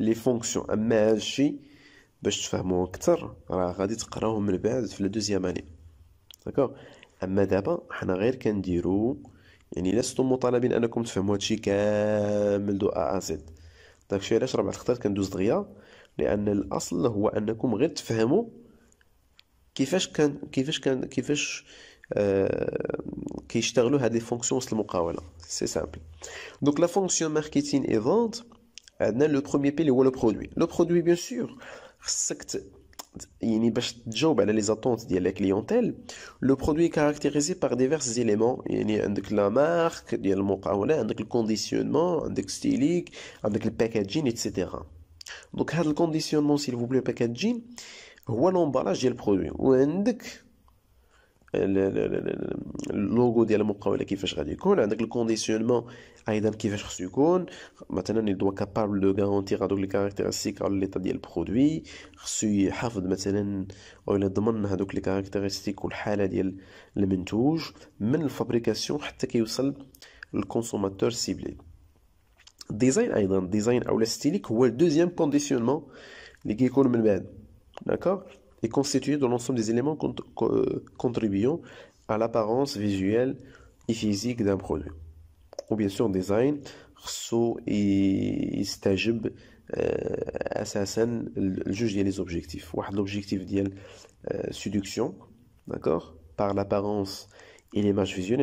لي فونكسيون اما هادشي باش تفهموه اكثر راه غادي تقراوهم من بعد في الدوزيام اني اما دابا حنا غير كنديرو يعني لستم مطالبين انكم تفهموا هادشي كامل دو ا زد داكشي علاش ربع الخطات كندوز دغيا لان الاصل qui fait que des fonctions le C'est simple. Donc, la fonction marketing et vente, le premier pilier, le produit. Le produit, bien sûr, c'est le job les attentes de la clientèle. Le produit est caractérisé par divers éléments. Il y a la marque, le conditionnement, le stylique, le packaging, etc. Donc, le conditionnement, s'il vous plaît, le packaging, هو لومبالاج ديال البرودوي وعندك اللوغو ديال المقاوله كيفاش غادي يكون عندك الكونديسيونمون ايضا كيفاش خصو يكون مثلا دوا كابابل دو غارونتي هادوك لي كاركتيرستيك على ليطا ديال البرودوي خصو يحافظ مثلا ولا ضمن هادوك لي كاركتيرستيك والحاله ديال المنتوج من الفابريكاسيون حتى كيوصل للكونسوماتور سيبلي الديزاين ايضا الديزاين لا ستيليك هو الدوزيام كونديسيونمون اللي كيكون من بعد d'accord, est constitué de l'ensemble des éléments euh, contribuant à l'apparence visuelle et physique d'un produit. Ou bien sûr, design, so يستجب اساسا le Juger les objectifs Ou l'objectif la euh, séduction d'accord par l'apparence et l'image visuelle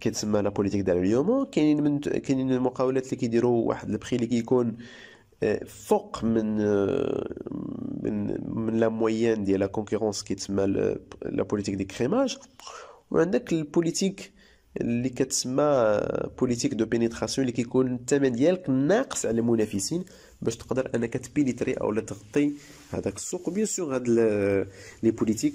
كيتسمى لا بوليتيك ديال اليوم كاينين من كاينين المقاولات اللي كيديروا واحد البخي اللي كيكون آه، فوق من آه، من من لا مويان ديال لا كونكورونس كيتسمى لا بوليتيك دي كريماج وعندك البوليتيك اللي كتسمى آه، بوليتيك دو بينيتراسيون اللي كيكون الثمن ديالك ناقص على المنافسين باش تقدر انك تبينيتري او تغطي هذاك السوق بيان سور هاد لي بوليتيك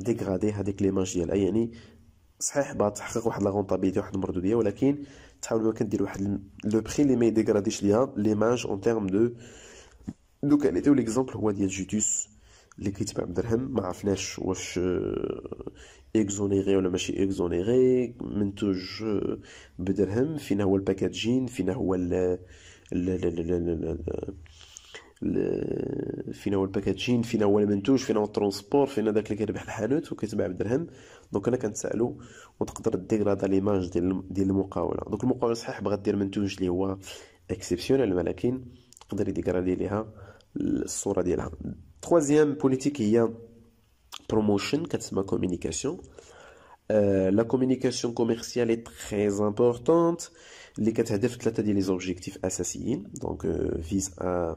ديغرادي هذيك ليماج ديالها يعني صحيح باغا تحقق واحد لا غونطابيليتي واحد المردوديه ولكن تحاول ما كدير واحد لو بري لي ما يديغراديش ليها ليماج اون تيرم دو دو كاليتي وليكزومبل هو ديال جوتوس اللي كيتباع بدرهم ما عرفناش واش اكزونيري آه، ولا ماشي اكزونيري منتوج آه، بدرهم فينا هو الباكاجين فينا هو ال فينا هو الباكاجين فينا هو المنتوج فينا هو الترونسبور فينا داك اللي كيربح الحانوت وكيتباع بدرهم دونك انا كنسالو وتقدر دير هذا ليماج ديال ديال المقاوله دونك المقاوله صحيح بغات دير منتوج اللي هو اكسبسيونيل ولكن تقدر ديكرالي ليها الصوره ديالها تخوازيام بوليتيك هي بروموشن كتسمى كومينيكاسيون لا كومينيكاسيون كوميرسيال اي تري امبورطونت اللي كتهدف ثلاثه ديال لي زوبجيكتيف اساسيين دونك فيز ا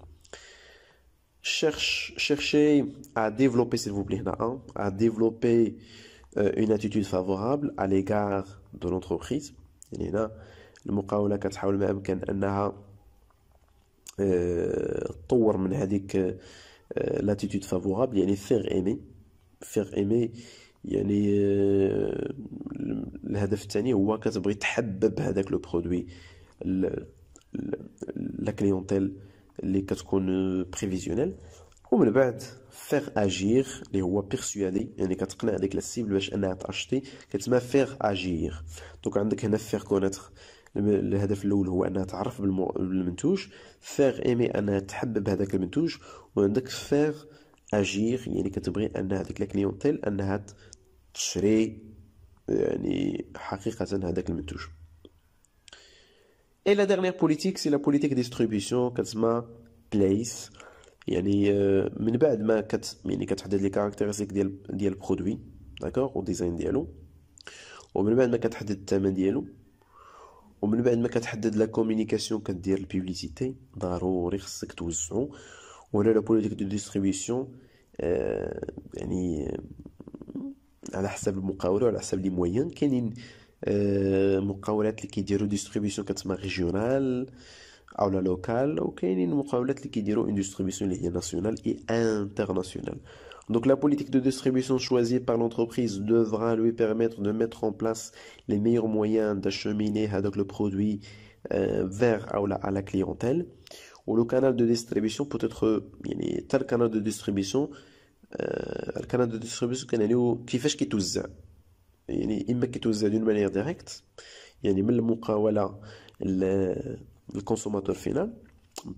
cherchez à développer, s'il vous plaît, à développer euh, une attitude favorable à l'égard de l'entreprise. Le Mokaoula Kathaoul Mem Ken Anaha euh, Tour Mnadik euh, l'attitude favorable, il y a faire aimer, faire aimer. يعني الهدف الثاني هو كتبغي تحبب هذاك لو produit, la clientèle اللي كتكون بريفيزيونيل آه، ومن بعد فيغ اجير اللي هو بيرسوادي يعني كتقنع ديك السيبل باش انها تاشتي كتسمى فيغ اجير دونك عندك هنا فيغ كونيتر الهدف الاول هو انها تعرف بالمنتوج فيغ ايمي انها تحبب هذاك المنتوج وعندك فيغ اجير يعني كتبغي ان هذيك لا كليونتيل انها تشري يعني حقيقه هذاك المنتوج Et la dernière politique, c'est la politique de distribution, كتسمى place. يعني من بعد ما كت يعني كتحدد لي كاركتيرستيك ديال ديال البرودوي داكوغ والديزاين ديالو ومن بعد ما كتحدد الثمن ديالو ومن بعد ما كتحدد لا كومونيكاسيون كدير البيبليسيتي ضروري خصك توزعو وهنا لا بوليتيك دو ديستريبيسيون يعني على حسب المقاوله على حسب لي موين كاينين مقاولات اللي كيديروا distribution كتسمى ريجيونال ou لوكال وكاينين المقاولات اللي كيديروا اون اللي هي ناسيونال Donc la politique de distribution choisie par l'entreprise devra lui permettre de mettre en place les meilleurs moyens d'acheminer hein, le produit euh, vers à la, à la, clientèle. Ou le canal de distribution peut être tel canal de distribution, euh, le canal de distribution qui fait qui يعني اما كيتوزع دون مانيير ديريكت يعني من المقاوله للكونسوماتور فينال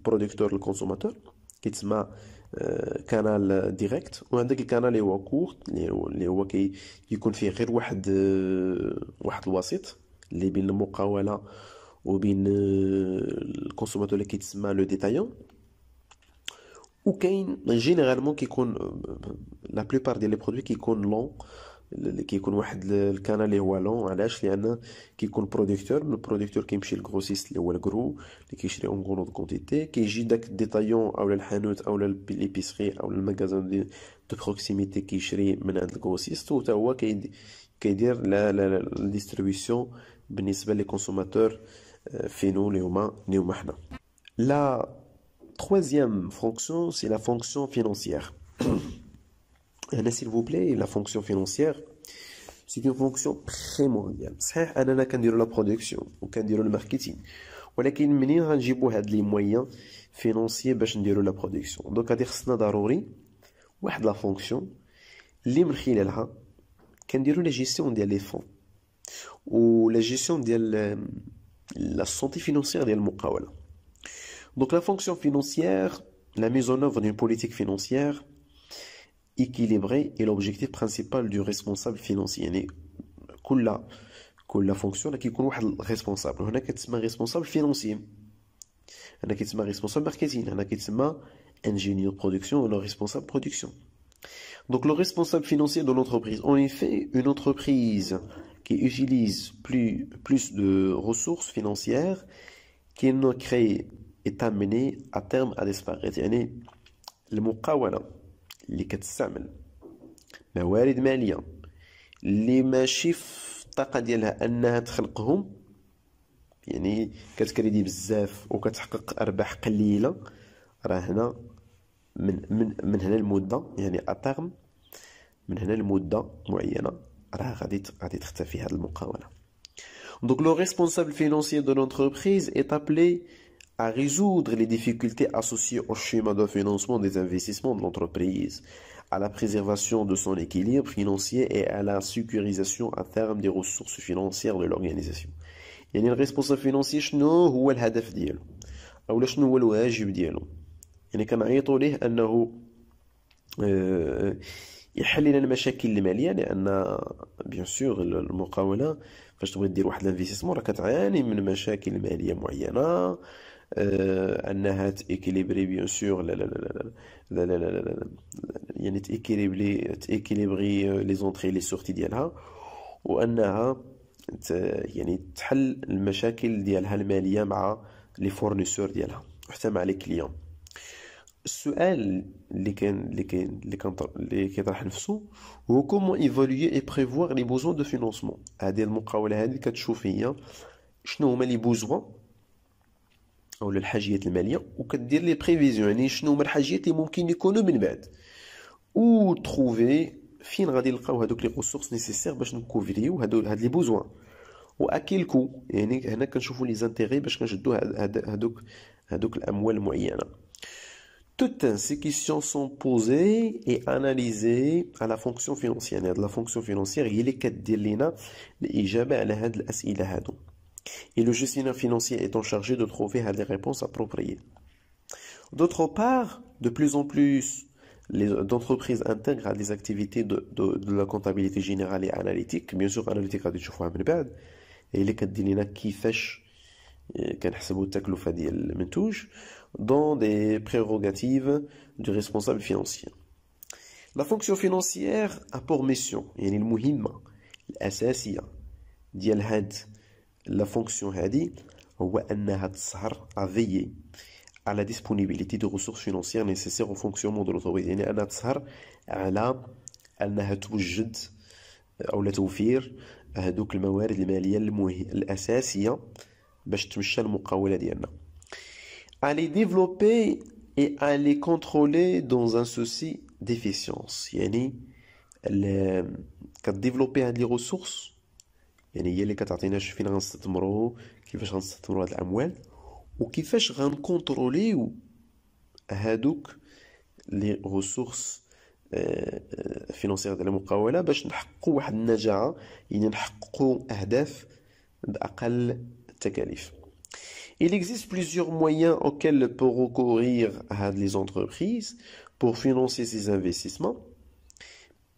بروديكتور للكونسوماتور كيتسمى آه، كانال ديريكت وعندك الكانال اللي هو كورت اللي هو كي يكون فيه غير واحد آه، واحد الوسيط اللي بين المقاوله وبين آه، الكونسوماتور اللي كيتسمى لو ديتايون وكاين جينيرالمون كيكون لا بلوبار ديال لي برودوي كيكون لون كيكون واحد الكانا اللي هو لون علاش لان كيكون بروديكتور البروديكتور كيمشي للغروسيست اللي هو الكرو اللي كيشري اون غونو كونتيتي كيجي داك ديطايون اولا الحانوت اولا ليبيسري اولا المغازان دو بروكسيميتي كيشري من عند الغروسيست وتا هو كيدير لا لا لا ديستريبيسيون بالنسبه لي كونسوماتور فينو اللي هما اللي هما حنا لا troisième fonction c'est la fonction financière *clears throat* s'il vous plaît la fonction financière c'est une fonction primordiale c'est un anacan de la production ou can de le marketing on a qu'une manière d'enjouer de les moyens financiers de la production donc à dire c'est un avarie ou est la fonction l'imbraché l'un de la gestion des fonds ou la gestion de euh, la santé financière de le donc la fonction financière la mise en œuvre d'une politique financière équilibré est l'objectif principal du responsable financier يعني كل كل la fonction responsable responsable on كتسمى responsable financier responsable marketing, on a ingénieur production un responsable production donc le responsable financier de l'entreprise en effet une entreprise qui utilise plus plus de ressources financières qui ne crée est amenée à terme à disparaître le mot اللي كتستعمل موارد ماليه اللي ماشي في الطاقه ديالها انها تخلقهم يعني كتكريدي بزاف وكتحقق ارباح قليله راه هنا من من من هنا المده يعني اترم من هنا المده معينه راه غادي غادي تختفي هذه المقاوله دونك لو ريسبونسابل فينونسيي دو لونتربريز إيطابلي ابلي à résoudre les difficultés associées au schéma de financement des investissements de l'entreprise, à la préservation de son équilibre financier et à la sécurisation à terme des ressources financières de l'organisation. يعني الريسبونسابل فينونسي شنو هو الهدف ديالو اولا شنو هو الواجب ديالو يعني كنعيطوا ليه انه يحل لنا المشاكل الماليه لان بيان سور المقاوله فاش تبغي دير واحد الانفيستيسمون راه كتعاني من مشاكل ماليه معينه انها تيكيليبري بيان سور لا لا لا لا لا لا لا يعني تيكيليبري تيكيليبري لي زونتري لي سورتي ديالها وانها يعني تحل المشاكل ديالها الماليه مع لي فورنيسور ديالها وحتى مع لي كليون السؤال اللي كان اللي كان اللي كان اللي كيطرح نفسه هو كومون ايفولوي اي بريفوار لي بوزون دو فينونسمون هذه المقاوله هذه كتشوف هي شنو هما لي بوزوا او الحاجيات الماليه وكدير لي بريفيزيون يعني شنو هما الحاجيات اللي ممكن يكونوا من بعد و تروفي فين غادي نلقاو هذوك لي ريسورس نيسيسير باش نكوفريو هادو هاد لي بوزوان اكيل كو يعني هنا كنشوفوا لي زانتيغي باش كنشدو هادوك هادوك الاموال المعينه Toutes ces questions sont posées et analysées à la fonction financière. يعني la fonction financière, il est qu'à dire l'État, l'État, et le gestionnaire financier étant chargé de trouver euh, des réponses appropriées. D'autre part, de plus en plus d'entreprises intègrent des euh, activités de, la comptabilité générale et analytique, bien sûr analytique à تشوفوها من بعد et les euh, dans des prérogatives du responsable financier. La fonction financière a pour mission يعني المهمه الاساسيه ديال هاد la fonction Hadi هو Elle est à à la disponibilité de ressources financières nécessaires au fonctionnement de l'autorité. توفير الموارد باش تمشى ديالنا à les développer et à les contrôler dans un souci d'efficience يعني كتديفلوبي هاد ressources يعني هي اللي كتعطينا شوف فين غنستثمروا كيفاش غنستثمروا هاد الاموال وكيفاش غنكونتروليو هادوك لي ريسورس آه، آه، فينونسيير ديال المقاوله باش نحققوا واحد النجاعه يعني نحققوا اهداف باقل التكاليف Il existe plusieurs moyens auxquels peuvent recourir à euh, des entreprises pour financer ces investissements.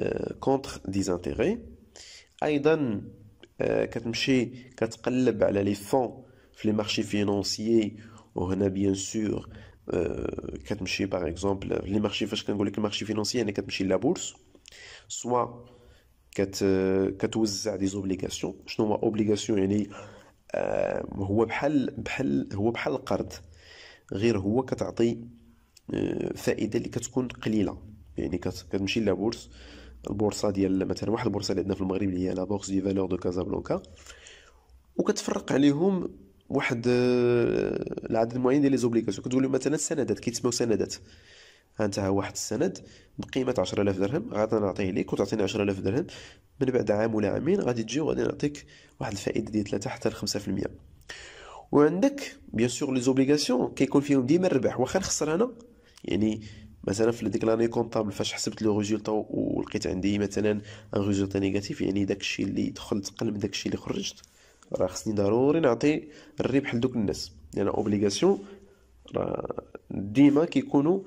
Euh, contre des intérêts. Aïdan, euh, quand a les fonds, les marchés financiers, on a bien sûr, euh, par exemple, les marchés, les marchés financiers, on la bourse, soit les des obligations, je obligation, il y البورصه ديال مثلا واحد البورصه اللي عندنا في المغرب اللي هي لا بورس دي فالور دو كازابلانكا وكتفرق عليهم واحد آه، العدد معين ديال لي زوبليغاسيون كتقول مثلا السندات كيتسموا سندات انت ها واحد السند بقيمه 10000 درهم غادي نعطيه ليك وتعطيني 10000 درهم من بعد عام ولا عامين غادي تجي وغادي نعطيك واحد الفائده ديال 3 حتى في 5% وعندك بيان سور لي زوبليغاسيون كيكون فيهم ديما الربح واخا نخسر انا يعني مثلا في ديكلاري كونطابل فاش حسبت لو ريزولطا ولقيت عندي مثلا ان ريزولطا نيجاتيف يعني داكشي اللي دخلت قلب داكشي اللي خرجت راه خصني ضروري نعطي الربح لدوك الناس لان يعني اوبليغاسيون راه ديما كيكونوا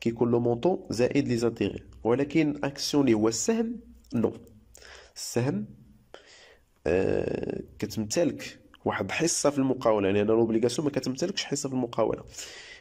كيكون لو مونطو زائد لي زانتيغي ولكن اكسيون اللي هو السهم نو السهم آه كتمتلك واحد حصه في المقاوله يعني انا لوبليغاسيون ما كتمتلكش حصه في المقاوله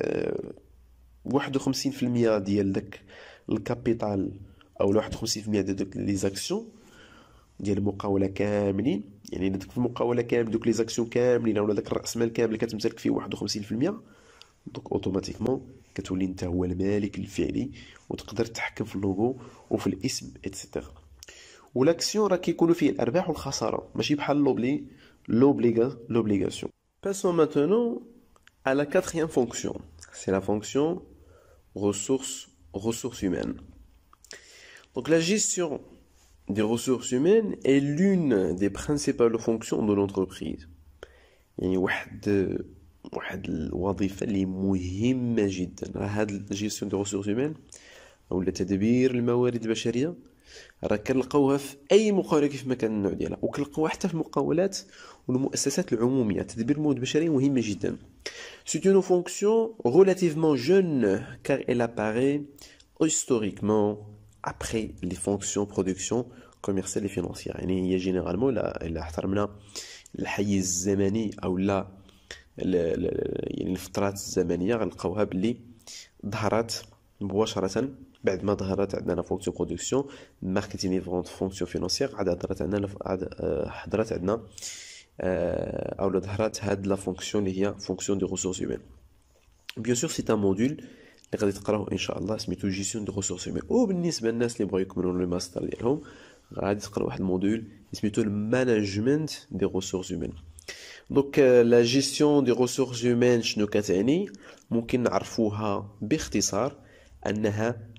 51% ديال داك الكابيتال او 51% ديال دوك لي زاكسيون ديال المقاوله كاملين يعني في المقاوله كامل دوك لي زاكسيون كاملين ولا داك الراس كامل كتمتلك فيه 51% دوك اوتوماتيكمون كتولي انت هو المالك الفعلي وتقدر تحكم في اللوغو وفي الاسم اتسيتيرا ولاكسيون راه كيكونوا فيه الارباح والخساره ماشي بحال لوبلي لوبليغا لوبليغاسيون باسون ماتونو à la quatrième fonction. C'est la fonction ressources, ressources humaines. Donc la gestion des ressources humaines est l'une des principales fonctions de l'entreprise. يعني واحد واحد الوظيفة اللي la جدا راه ressources الجيستيون دي ريسورس هيومان ولا تدبير الموارد راه كنلقاوها في اي مقاوله كيف ما كان النوع ديالها وكنلقاوها حتى في المقاولات والمؤسسات العموميه تدبير المواد البشريه مهمه جدا سيت اون فونكسيون غولاتيفمون جون كار elle apparaît هيستوريكمون après لي فونكسيون برودكسيون commerciale et يعني هي جينيرالمون الا الا احترمنا الحيز الزمني او لا يعني الفترات الزمنيه غنلقاوها باللي ظهرت مباشره بعد ما ظهرت عندنا فونكسيون برودكسيون ماركتينغ فونت فونكسيون فينونسيير عاد هضرت عندنا عاد حضرت آه، عندنا آه، او ظهرت هاد لا فونكسيون اللي هي فونكسيون دي ريسورس هيومين بيان سور سي ان موديل اللي غادي تقراوه ان شاء الله سميتو جيسيون دي ريسورس هيومين وبالنسبه للناس اللي بغاو يكملوا لو ماستر ديالهم غادي تقراو واحد الموديول سميتو الماناجمنت دي ريسورس هيومين دونك لا جيستيون دي ريسورس هيومين شنو كتعني ممكن نعرفوها باختصار انها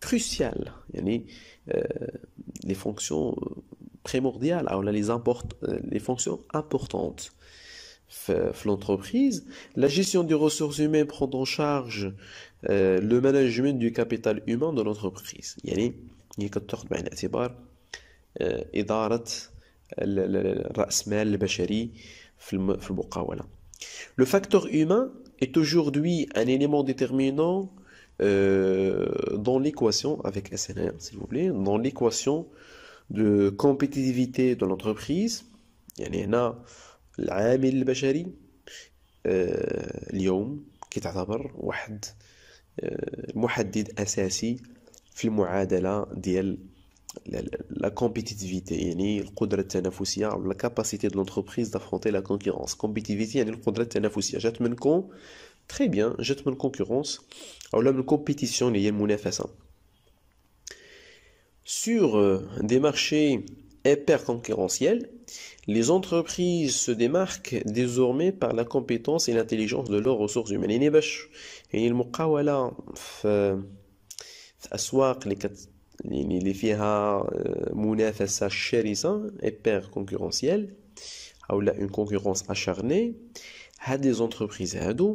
cruciales, euh, les fonctions euh, primordiales, alors les, euh, les fonctions importantes l'entreprise. La gestion des ressources humaines prend en charge le management du capital humain de l'entreprise. يعني Le facteur humain est aujourd'hui un élément déterminant dans l'équation, avec SNR s'il vous plaît, dans l'équation de compétitivité de l'entreprise, يعني هنا العامل البشري واحد محدد في ديال يعني القدره التنافسيه يعني القدره التنافسيه جات منكم très bien une concurrence ou une compétition اللي à المنافسه sur euh, des marchés hyper concurrentiels les entreprises se démarquent désormais par la compétence et l'intelligence de leurs ressources humaines et باش يعني المقاوله في في اسواق اللي hyper une concurrence acharnée à des entreprises dos.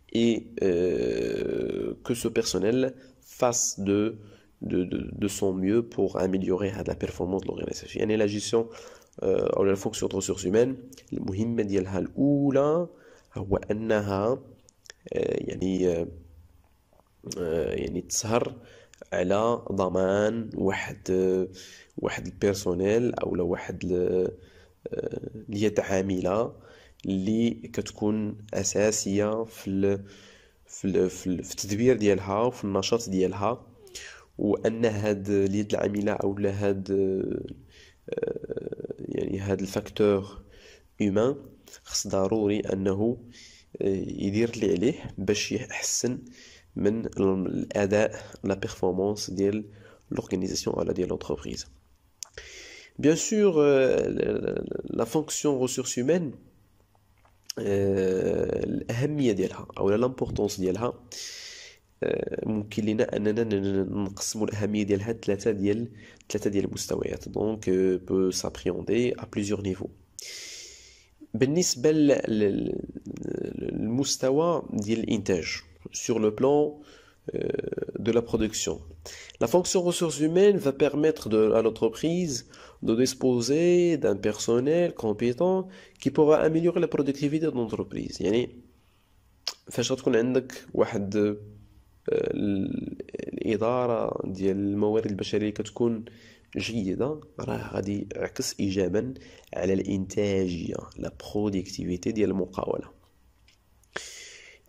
et euh, que ce personnel fasse de, de, de, de son mieux pour améliorer la performance de l'organisation. يعني la gestion ou la fonction de ressources humaines المهمة ديالها الأولى هو أنها يعني يعني تسهر على ضمان واحد personnel ou le qui اللي يتعامل اللي كتكون اساسيه في ال في ال في, في التدبير ديالها وفي النشاط ديالها وان هاد اليد العامله او هاد آه، يعني هاد الفاكتور هيومان خص ضروري انه آه، يدير اللي عليه باش يحسن من الاداء لا بيرفورمانس ديال l'organisation ولا ديال لونتربريز بيان سور لا فونكسيون روسورس ressources humaines آه، الاهميه ديالها او لامبورطونس ديالها آه، ممكن لنا اننا نقسم الاهميه ديالها ثلاثه ديال ثلاثه ديال المستويات دونك بو سابريوندي ا بليزيور نيفو بالنسبه للمستوى ديال الانتاج سور لو بلان Euh, de la production. La fonction ressources humaines va permettre de, à l'entreprise de disposer d'un personnel compétent qui pourra améliorer la productivité de l'entreprise. يعني فاش غتكون عندك واحد الإدارة ديال الموارد البشرية كتكون جيدة راه غادي يعكس إيجابا على الإنتاجية la برودكتيفيتي ديال المقاولة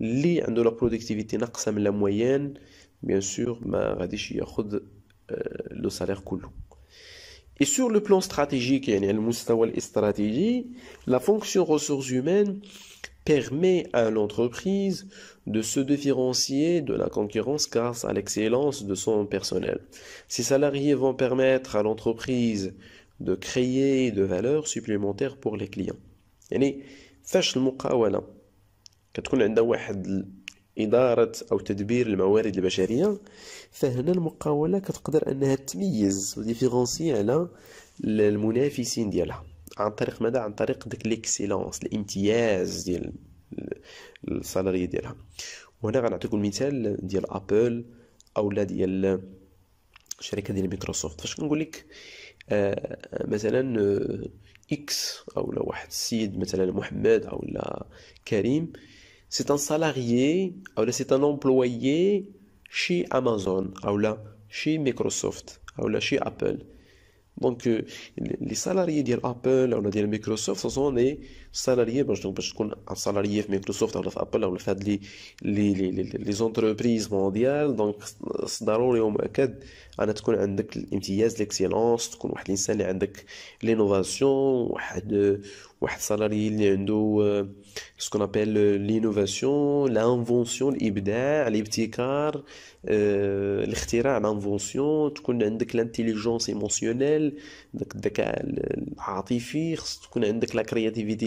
اللي عنده la productivité ناقصه من لا مويان بيان سور ما غاديش Et sur le plan stratégique, la fonction ressources humaines permet à l'entreprise de se différencier de la concurrence grâce à l'excellence de son personnel. Ces salariés vont permettre à l'entreprise de créer de valeurs supplémentaires pour les clients. le فاش المقاولة كتكون عندها واحد إدارة أو تدبير الموارد البشرية فهنا المقاولة كتقدر أنها تميز وديفيرونسي على المنافسين ديالها عن طريق ماذا عن طريق ديك ليكسيلونس الامتياز ديال الصالري ديالها وهنا غنعطيكم مثال ديال ابل اولا ديال الشركه ديال مايكروسوفت فاش كنقول لك آه مثلا اكس آه، اولا واحد السيد مثلا محمد اولا كريم آه c'est un salarié c'est un employé chez Amazon chez Microsoft chez Apple donc euh, les salariés d'Apple ou de Microsoft ce sont des سالاريي باش باش تكون سالاريي في مايكروسوفت ولا في ابل ولا في هاد لي لي لي لي زونتربريز مونديال دونك ضروري ومؤكد ان تكون عندك الامتياز ليكسيلونس تكون واحد الانسان اللي عندك لينوفاسيون واحد واحد سالاري اللي عنده سكون ابل لينوفاسيون لانفونسيون الابداع الابتكار آه، الاختراع لانفونسيون تكون عندك لانتيليجونس ايموسيونيل داك الذكاء العاطفي خص تكون عندك لا كرياتيفيتي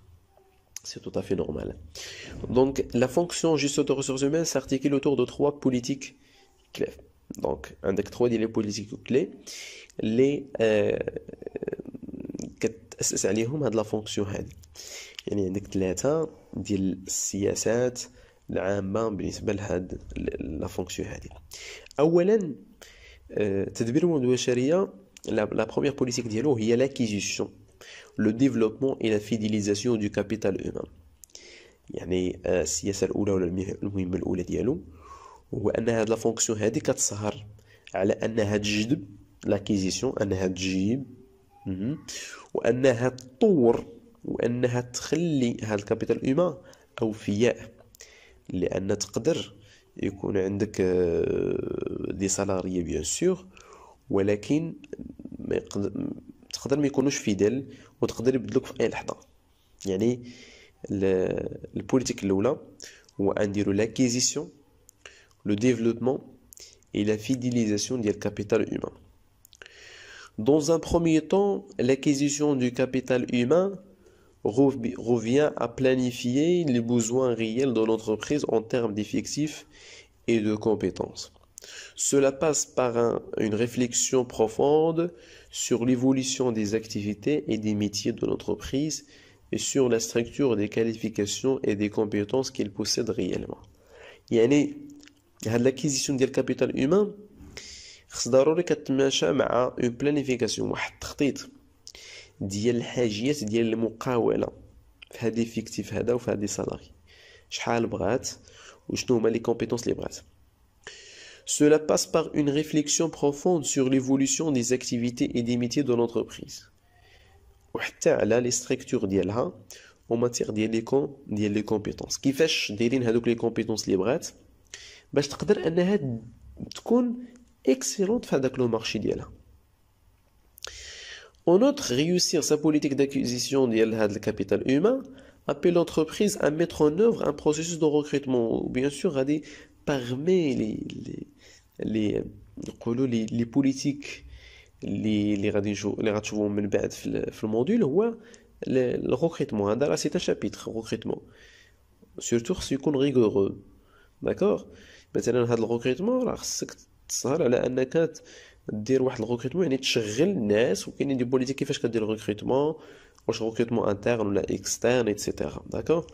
C'est tout à fait normal. Donc, la fonction juste aux ressources humaines s'articule autour de trois politiques clés. Donc, un des trois politiques clés, les euh, quatre SSL, les RUM, ont la fonction HADI. Et y a CSS, l'AMBAM, qui ont la fonction HADI. Euh, à la première politique, il y a l'acquisition. le développement et la fidélisation du capital humain يعني آه، السياسه الاولى ولا المهمه الاولى ديالو هو ان هاد لا فونكسيون هادي كتسهر على انها تجذب لاكيزيسيون انها تجيب وانها تطور وانها تخلي هاد الكابيتال اومان اوفياء لان تقدر يكون عندك آه، دي سالاريي بيان سور ولكن تقدر ما يكونوش فيدال وتقدر يبدلوك في اي لحظه يعني البوليتيك الاولى et la fidélisation du capital humain. Dans un premier temps, l'acquisition du capital humain revient à planifier les besoins réels de l'entreprise en termes d'effectifs et de compétences. Cela passe par une réflexion profonde sur l'évolution des activités et des métiers de l'entreprise et sur la structure des qualifications et des compétences qu'il possède réellement. Il y a l'acquisition du capital humain, y une planification, des salariés. les compétences, les bras. Cela passe par une réflexion profonde sur l'évolution des activités et des métiers de l'entreprise. ou على لي ستركتور ديالها وماتيغ ديال لي كون ديال لي كومبيتونس كيفاش دايرين هذوك لي كومبيتونس اللي بغات باش تقدر انها تكون اكسيلونت في En outre, réussir sa politique d'acquisition de capital humain appelle l'entreprise à mettre en œuvre un processus de recrutement, ou bien sûr à des سباغمي لي لي نقولوا لي لي بوليتيك لي لي غادي نشوف اللي غتشوفوهم من بعد في الموديل هو الغوكريتمون هذا راه سي تا شابيتر غوكريتمون سورتو خصو يكون ريغورو داكوغ مثلا هاد الغوكريتمون راه خصك تسهر على انك دير واحد الغوكريتمون يعني تشغل الناس وكاينين دي بوليتيك كيفاش كدير الغوكريتمون واش غوكريتمون انترن ولا اكسترن ايتترا داكوغ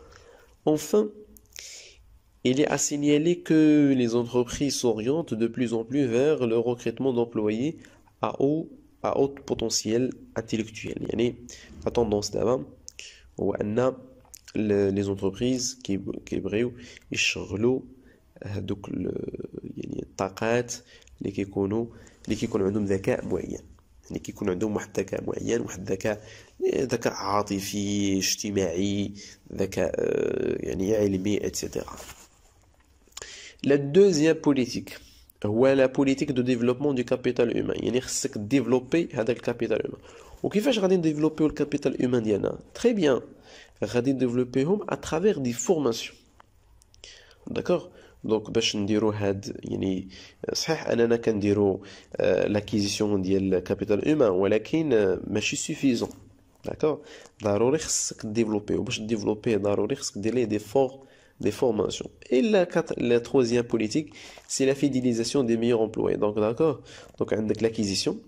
اونفان Il est à signaler que les entreprises s'orientent de plus en plus vers le recrutement d'employés à haut, à haut potentiel intellectuel. يعني la tendance d'avant هو أن les entreprises كيبغيو يشغلوا هذوك يعني الطاقات اللي كيكونوا اللي كيكون عندهم ذكاء معين يعني كيكون عندهم واحد الذكاء معين واحد الذكاء ذكاء عاطفي اجتماعي ذكاء يعني علمي اتسيتيرا la deuxième politique, c'est la politique de développement du capital humain. Il faut développer le capital humain. Vous développer le capital humain. Très bien. Vous pouvez le développer à travers des formations. D'accord Donc, je dire que l'acquisition du capital humain, c'est suffisant. D'accord Il faut développer le capital humain. Il faut développer le délai d'effort des formations. Et la, troisième politique, c'est la fidélisation des meilleurs employés. Donc, d'accord Donc, avec l'acquisition,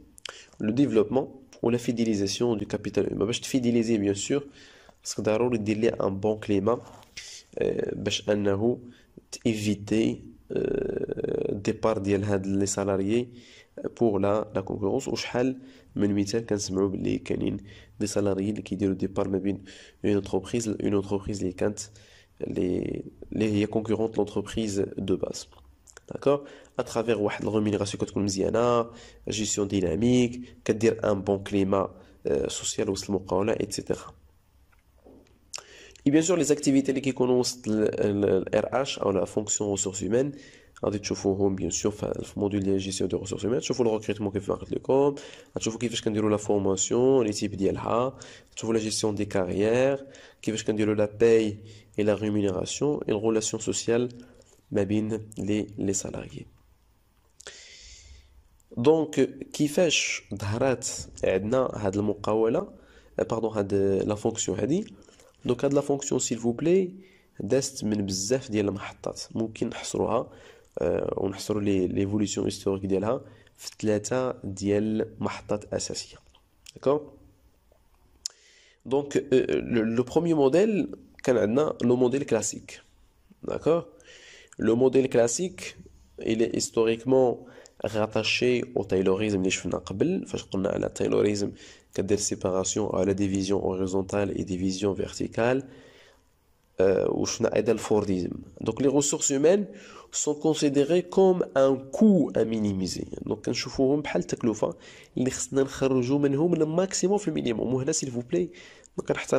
le développement ou la fidélisation du capital humain. Bah, je te fidéliser, bien sûr, parce que d'abord, il y a un bon climat, باش انه تيفيتي départ ديال هاد لي سالاريي بوغ لا je كونكورونس وشحال من مثال كنسمعوا باللي كاينين دي سالاريي اللي كيديروا ديبار ما بين اون une اون اللي كانت les, concurrentes concurrents de l'entreprise de base. D'accord À travers une rémunération que tu une gestion dynamique, un bon climat euh, social, etc. Et bien sûr, les activités qui connaissent le RH, la fonction ressources humaines, bien sûr, le module de gestion des ressources humaines, le recrutement qui fait le com, la formation, les types d'IALHA, la gestion des carrières, la paye la rémunération et les relations sociales mabine les, les salariés. Donc, qui fait Dharat euh, pardon, had de euh, la fonction Hadi, donc à de la fonction s'il vous plaît, d'est min bzef diel mahtat mahatat, moukin hasroa euh, on sur l'évolution historique de la, ftleta diel mahatat D'accord Donc, le premier modèle, on a le modèle classique d'accord le modèle classique il est historiquement rattaché au taylorisme que nous avons vu auparavant donc nous avons parlé taylorisme la séparation, la division horizontale et division verticale et nous avons parlé du fordisme donc les ressources humaines sont considérées comme un coût à minimiser donc nous les voyons comme des coûts que nous devons sortir du maximum au minimum s'il vous plait, ne vous inquiétez pas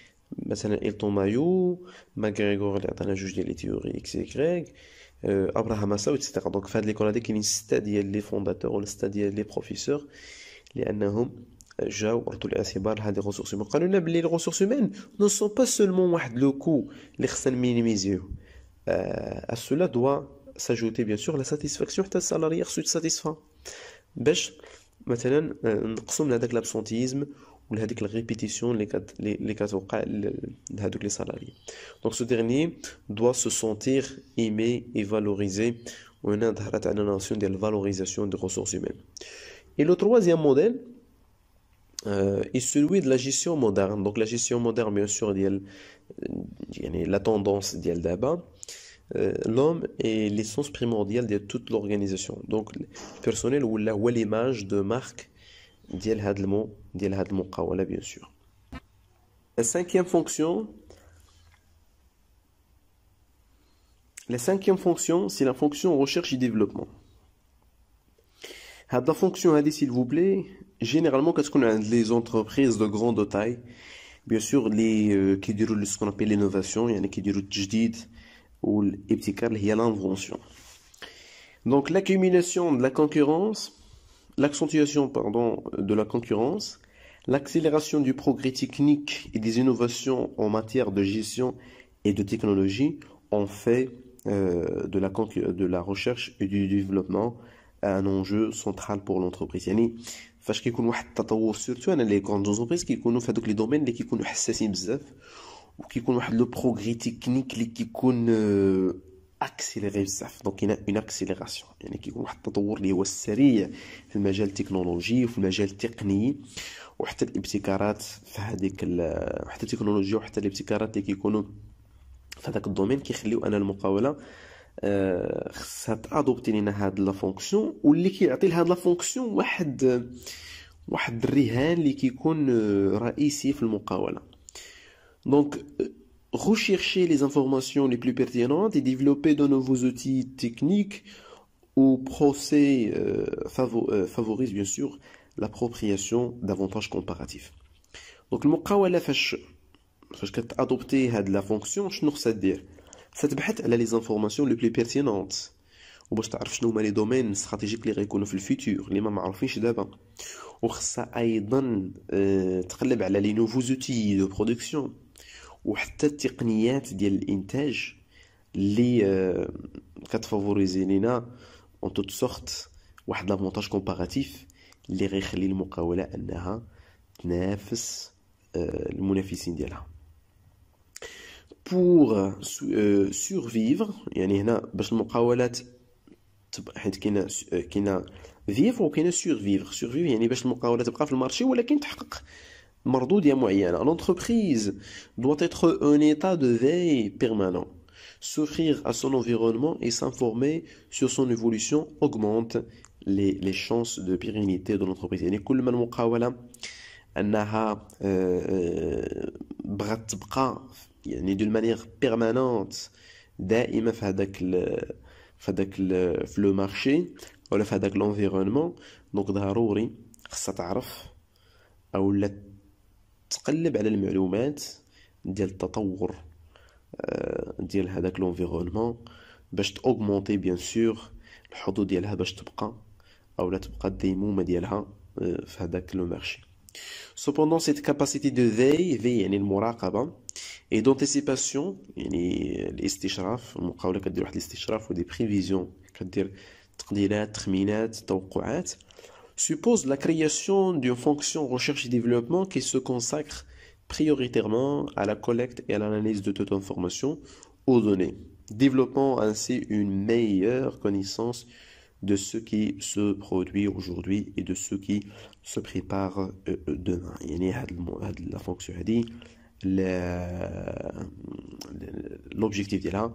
maintenant Elton Mayo, Marguerite Gorlier, Daniel Juge de la théorie, etc. Abraham Maslow, etc. Donc, faire les connaître les fondateurs, les fondateurs, les professeurs, les anciens, j'ai ouvert tous les asseoirs, les ressources. Mais quand les ressources humaines, ne sont pas seulement un de locaux les salaires minimisés. À cela doit s'ajouter bien sûr la satisfaction, un salaire insatisfaisant. Mais maintenant, une question de l'absentéisme ou les répétitions les cas les salariés donc ce dernier doit se sentir aimé et valorisé on a la notion de valorisation des ressources humaines et le troisième modèle euh, est celui de la gestion moderne donc la gestion moderne bien sûr euh, la tendance d'elle d'abord euh, l'homme est l'essence primordiale de toute l'organisation donc le personnel ou l'image de marque dial La cinquième fonction, la cinquième fonction, c'est la fonction recherche et développement. La fonction s'il vous plaît, généralement qu'est-ce qu'on a les entreprises de grande taille, bien sûr les euh, qui déroulent ce qu'on appelle l'innovation, il y en a qui diront le ou l'ibtikar, il y a l'invention. Donc l'accumulation de la concurrence l'accentuation pardon, de la concurrence, l'accélération du progrès technique et des innovations en matière de gestion et de technologie ont fait euh, de, la, de la recherche et du développement un enjeu central pour l'entreprise. يعني فاش كيكون واحد التطور سيرتو انا لي كونت زونتربريز كيكونوا في هذوك لي دومين اللي كيكونوا حساسين بزاف وكيكون واحد لو بروغري اكسيليغي بزاف دونك هنا اون اكسيليغاسيون يعني كيكون واحد التطور اللي هو السريع في المجال التكنولوجي وفي المجال التقني وحتى الابتكارات في هذيك حتى التكنولوجيا وحتى الابتكارات اللي كيكونوا في هذاك الدومين كيخليو انا المقاوله خصها تادوبتي لينا هاد لا فونكسيون واللي كيعطي لهاد لا فونكسيون واحد واحد الرهان اللي كيكون رئيسي في المقاوله دونك rechercher les informations les plus pertinentes et développer de nouveaux outils techniques ou procès euh, euh, favorisent, favorise bien sûr l'appropriation d'avantages comparatifs. Donc le quand fash adopter la fonction شنو ça dire Ça elle a les informations les plus pertinentes. Ou باش تعرف شنو هما stratégiques دومين استراتيجيك لي le futur الفيتور اللي ما معروفينش Et وخصها ايضا de les nouveaux outils de production. وحتى التقنيات ديال الانتاج اللي آه، كتفافوريزي لينا اون توت سورت واحد لافونتاج كومباراتيف اللي غيخلي المقاوله انها تنافس آه، المنافسين ديالها بور سورفيفر آه، يعني هنا باش المقاولات حيت كاين كاين فيفر وكاين سورفيفر سورفيفر يعني باش المقاوله تبقى في المارشي ولكن تحقق L'entreprise doit être en état de veille permanent, s'offrir à son environnement et s'informer sur son évolution augmente les, chances de pérennité de l'entreprise. انها بغات تبقى يعني دو مانيير بيرمانونت دائمه في هذاك في هذاك في لو مارشي ولا في هذاك donc c'est ضروري خصها تقلب على المعلومات ديال التطور آه، ديال هذاك لونفيرونمون باش تاوغمونتي بيان سور الحظوظ ديالها باش تبقى او لا تبقى الديمومه ديالها آه، في هذاك لو مارشي سوبوندون سيت كاباسيتي دو فيي في يعني المراقبه اي دونتيسيباسيون يعني الاستشراف المقاوله كدير واحد الاستشراف ودي بريفيزيون كدير تقديرات تخمينات توقعات suppose la création d'une fonction recherche et développement qui se consacre prioritairement à la collecte et à l'analyse de toute information aux données, développant ainsi une meilleure connaissance de ce qui se produit aujourd'hui et de ce qui se prépare euh, euh, demain. la fonction l'objectif ديالها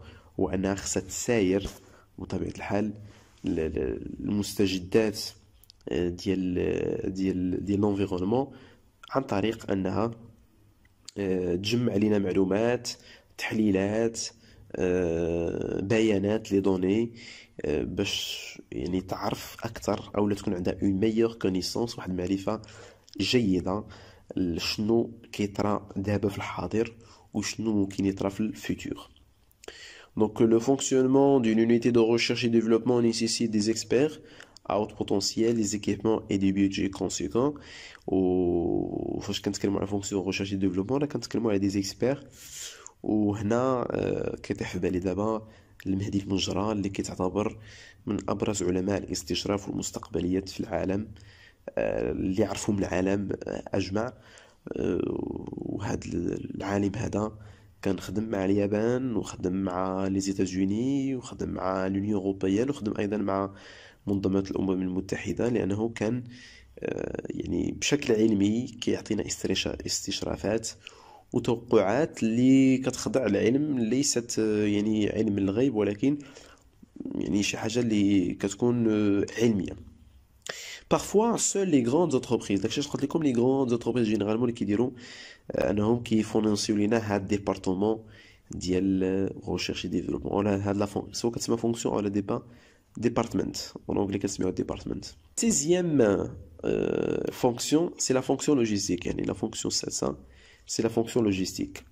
ديال ديال ديال لونفيرونمون عن طريق انها تجمع لنا معلومات تحليلات بيانات لي دوني باش يعني تعرف اكثر او تكون عندها اون ميور كونيسونس واحد المعرفه جيده شنو كيطرى دابا في الحاضر وشنو ممكن يطرى في الفيتور Donc le fonctionnement d'une unité de recherche et développement nécessite des experts اوت بوتونسييل لي زيكيبمون اي دي بيجي كونسيكون و فاش كنتكلموا على فونكسيون ريشيرش اي ديفلوبمون راه كنتكلموا على دي زيكسبير وهنا كيطيح في بالي دابا المهدي المجرى اللي كيتعتبر من ابرز علماء الاستشراف والمستقبليات في العالم آه، اللي عرفهم العالم آه، اجمع آه، وهذا العالم هذا كان خدم مع اليابان وخدم مع لي زيتازوني وخدم مع لونيون اوروبيان وخدم ايضا مع منظمة الأمم المتحدة لأنه كان آه، يعني بشكل علمي كيعطينا استشرافات وتوقعات اللي كتخضع العلم ليست آه، يعني علم الغيب ولكن يعني شي حاجه اللي كتكون آه، علميه بارفوا سول لي غروند انتربريز داكشي اللي قلت لكم لي غروند زونتربريز جينيرالمون اللي كيديروا انهم كيفونسيو لينا هاد ديبارتمون ديال ريشيرش ديفلوبمون ولا هاد لا سوا كتسمى فونكسيون ولا ديبا Département en anglais, qu'est-ce que c'est Department. Sixième euh, fonction, c'est la fonction logistique. Hein, la fonction, c'est c'est la fonction logistique.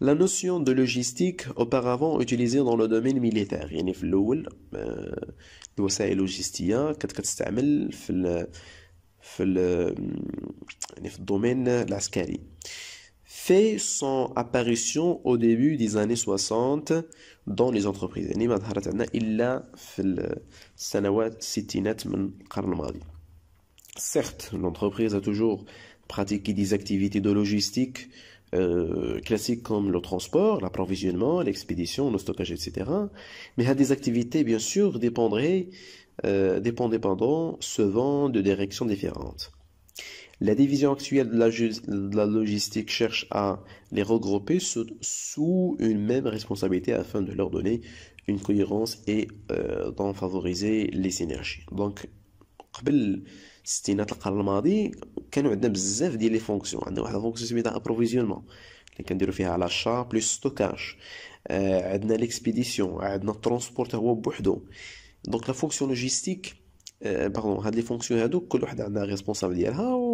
La notion de logistique, auparavant utilisée dans le domaine militaire, il y a l'oul, l'oussaï logistique, qu'est-ce que dans le domaine l'ascari. Fait son apparition au début des années 60, dans les entreprises certes l'entreprise a toujours pratiqué des activités de logistique euh, classiques comme le transport, l'approvisionnement, l'expédition, le stockage, etc. Mais à des activités, bien sûr, dépendraient, euh, dépendant, se de directions différentes. La division actuelle de la, logistique cherche à les regrouper sous, une même responsabilité afin de leur donner une cohérence et euh, d'en favoriser les synergies. Donc, c'était notre calamari, quand on il y de les fonctions, on a fonctions d'approvisionnement, on a fait à l'achat plus stockage, on a l'expédition, on a le transport à Wabuhdo. Donc, la fonction logistique, pardon, on a les fonctions à deux, que l'on a responsable de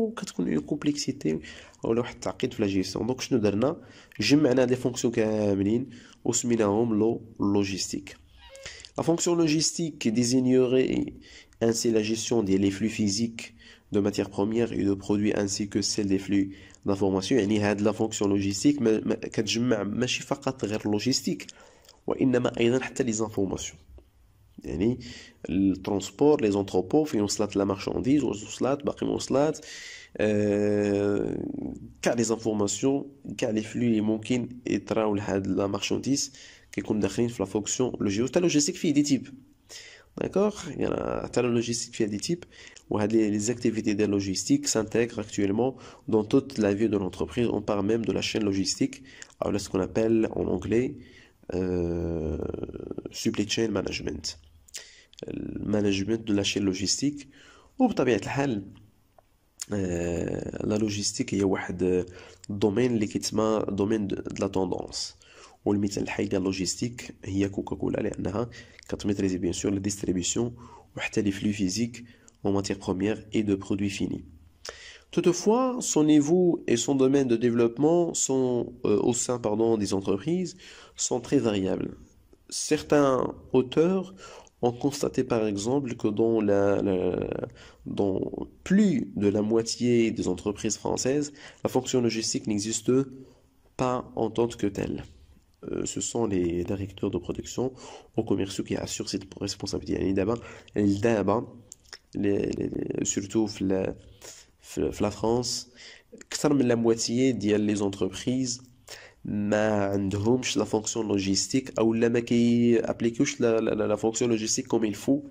وكتكون اون كومبلكسيتي ولا واحد التعقيد في لا جيستيون دونك شنو درنا جمعنا هاد لي فونكسيون كاملين وسميناهم لو لوجيستيك La fonction logistique désignerait ainsi la gestion des flux physiques de matières premières et de produits ainsi que celle des flux d'information يعني هاد لا فونكسيون لوجيستيك كتجمع ماشي فقط غير لوجيستيك وانما ايضا حتى لي informations le transport, les entrepôts, la marchandise, les informations, les flux, les moquines la marchandise qui compte d'après la fonction logistique. Il logistique a des types, d'accord Il y a des types les activités de la logistique s'intègrent actuellement dans toute la vie de l'entreprise. On parle même de la chaîne logistique ce qu'on appelle en anglais. Euh, supply chain management, le euh, management de la chaîne logistique. Ou, au euh, la logistique, il un domaine qui est ma domaine de la tendance. ou le pays de logistique, il Coca-Cola et Naha. bien sûr, la distribution, un tel flux physiques en matière première et de produits finis. Toutefois, son niveau et son domaine de développement sont au sein, pardon, des entreprises sont très variables. Certains auteurs ont constaté par exemple que dans, la, plus de la moitié des entreprises françaises, la fonction logistique n'existe pas en tant que telle. Euh, ce sont les directeurs de production ou commerciaux qui assurent cette responsabilité. d'abord là-bas, surtout la, France, plus de la moitié des entreprises ما عندهمش لا فونكسيون لوجيستيك او لا ما كي ابليكيوش لا فونكسيون لوجيستيك كوم الفو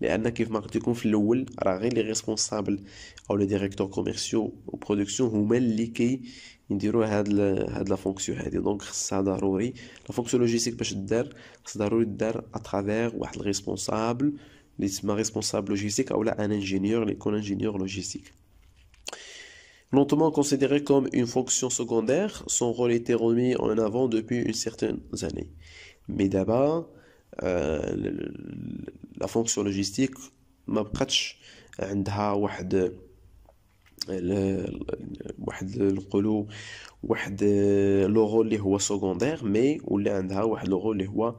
لان كيف ما قلت لكم في الاول راه غير لي ريسبونسابل او لي ديريكتور كوميرسيو برودكسيون هما اللي كي يديروا هاد ال هاد لا فونكسيون هادي دونك خصها ضروري لا فونكسيون لوجيستيك باش دار خص ضروري دار اترافير واحد الريسبونسابل اللي تسمى ريسبونسابل لوجيستيك او لا ان انجينيور اللي يكون انجينيور لوجيستيك Lentement considéré comme une fonction secondaire, son rôle était remis en avant depuis une certaine année. Mais d'abord, euh, la fonction logistique n'a pas عندها rôle secondaire, mais elle a un rôle secondaire.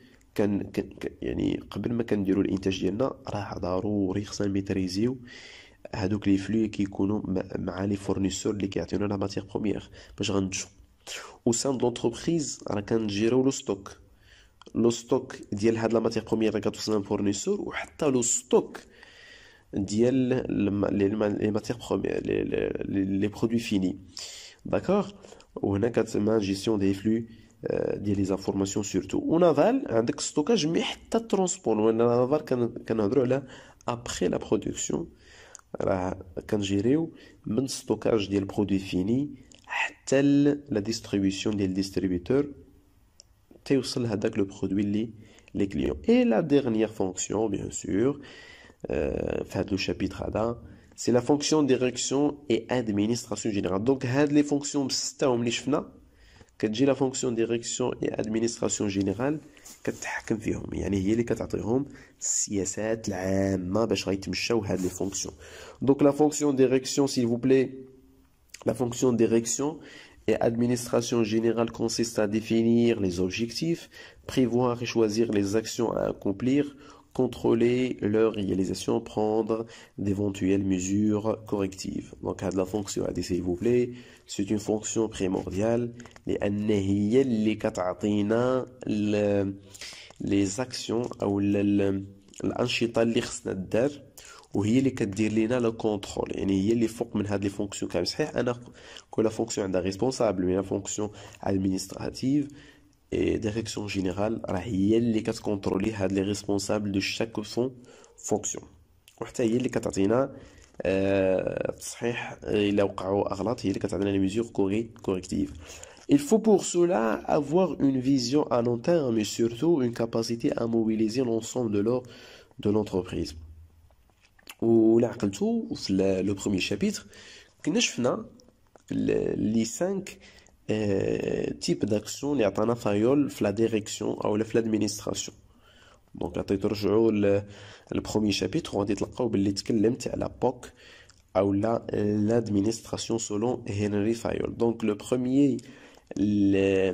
كان, يعني قبل ما كنديروا الانتاج ديالنا راه ضروري خصنا ميتريزيو هادوك لي فلو كيكونوا مع لي فورنيسور اللي كيعطيونا لا ماتيغ بروميير باش غندشو او سان دونتربريز راه كنجيرو لو ستوك لو ستوك ديال هاد لا ماتيغ بروميير اللي كتوصلنا للفورنيسور وحتى لو ستوك ديال لي ماتيغ بروميير لي برودوي فيني داكوغ وهنا كتسمى جيستيون دي فلو les informations surtout. On a un stockage, mais un On a vu qu'un après la production, quand j'ai eu, le stockage du produit fini, la distribution du distributeur, tel le produit lié les clients. Et la dernière fonction, bien sûr, fait euh, le chapitre c'est la fonction direction et administration générale. Donc, les fonctions, c'est un mélange la fonction direction et administration générale, que tu as pas que dans eux, il est Donc la fonction direction, s'il vous plaît, la fonction direction et administration générale consiste à définir les objectifs, prévoir et choisir les actions à accomplir contrôler leur réalisation, prendre d'éventuelles mesures correctives. Donc, la fonction s'il vous plaît, c'est une fonction primordiale. Les les actions ou faire ou qui est le contrôle. les la fonction est responsable, mais la fonction administrative et direction générale rien les cas à les responsables de chaque fonction rien qui catatina صحيح الى وقعوا il faut pour cela avoir une vision à long terme et surtout une capacité à mobiliser l'ensemble de l'or de l'entreprise ou' le premier premier chapitre. شابيتر كنا Les 5 euh, type d'action li à Tana Fayol, la direction ou l'administration. Donc, à titre général, le premier chapitre on dit la question politique est à l'époque, ou l'administration selon Henry Fayol. Donc, le premier, les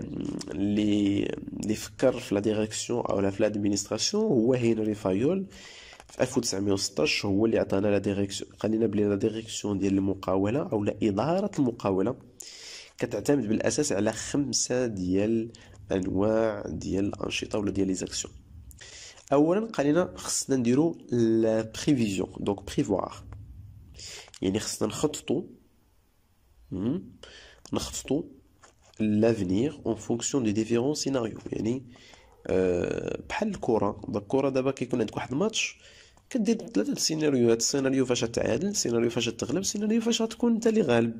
les faire la direction ou la l'administration ou Henry Fayol, à côté de mes stages ou li à Tana la direction, qu'on l'appelle la direction de l'impayable ou la l'administration كتعتمد بالاساس على خمسه ديال انواع ديال الانشطه ولا ديال لي زاكسيون اولا قالينا خصنا نديرو لا بريفيزيون دونك بريفوار يعني خصنا نخططو نخططو لافنيغ اون فونكسيون دي ديفيرون سيناريو يعني أه بحال الكره دابا الكره دابا كيكون عندك واحد الماتش كدير ثلاثه السيناريوهات السيناريو فاش تعادل السيناريو فاش تغلب السيناريو فاش غتكون انت اللي غالب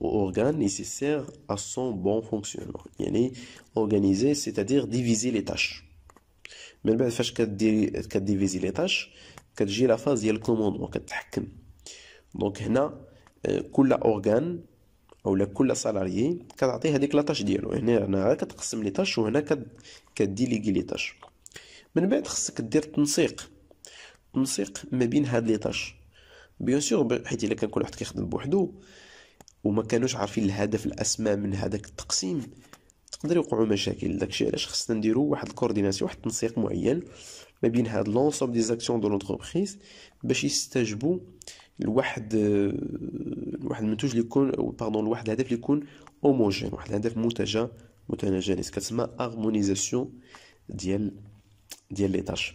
organes nécessaires à son bon fonctionnement يعني organiser c'est-à-dire diviser les tâches من بعد فاش كدير كديفيزي لي تاش كتجي لا فاز ديال الكوموندمون كتحكم دونك هنا كل اورغان اولا كل سالاريي كتعطي هذيك لا تاش ديالو هنا هنا كتقسم لي تاش وهنا كديليغي لي تاش من بعد خصك دير تنسيق تنسيق ما بين هاد لي تاش بيان سور حيت الا كان كل واحد كيخدم بوحدو وما كانوش عارفين الهدف الاسمى من هذاك التقسيم تقدر يوقعوا مشاكل داكشي علاش خصنا نديرو واحد الكورديناسيون واحد التنسيق معين ما بين هاد لونسوم دي زاكسيون دو لونتربريز باش يستجبوا لواحد لواحد المنتوج اللي يكون باردون لواحد الهدف اللي يكون اوموجين واحد الهدف متجا متناجانس يعني كتسمى هارمونيزاسيون ديال ديال لي تاش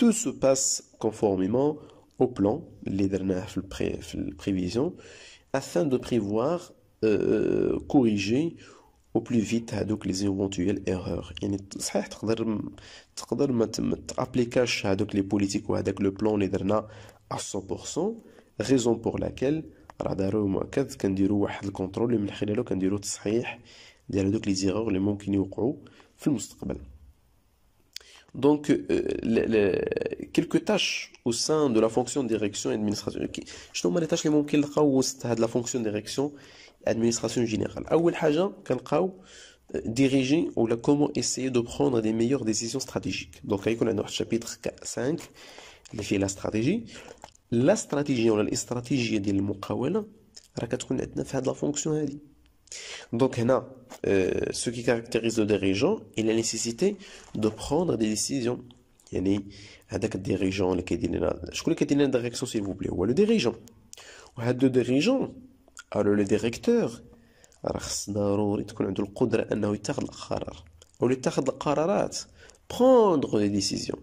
tout se passe conformément au plan, les dernières prévisions, afin de prévoir, euh, euh, corriger au plus vite donc les éventuelles erreurs Il صحيح تقدر les politiques ou le plan les derniers à 100% raison pour laquelle راه ضروري مؤكد كنديروا واحد الكونترول اللي من خلاله كنديروا تصحيح ديال هذوك لي زيغور اللي ممكن يوقعوا في المستقبل donc, euh, quelques tâches au sein de la fonction direction et administration. Je les tâches les de la fonction direction et administration générale. أول حاجة كنلقاو diriger ou la comment essayer de prendre des meilleures décisions stratégiques. Donc, on a chapitre 5 les فيه la stratégie. La stratégie ou la stratégie ديال المقاولة راه كتكون عندنا la fonction هذه. Donc, euh, ce qui caractérise le dirigeant est la nécessité de prendre des décisions. Il y a des dirigeants, qui Je crois que c'est la direction, s'il vous plaît. Ou le dirigeant. Ou le dirigeant. Alors, le directeur. Prendre des décisions.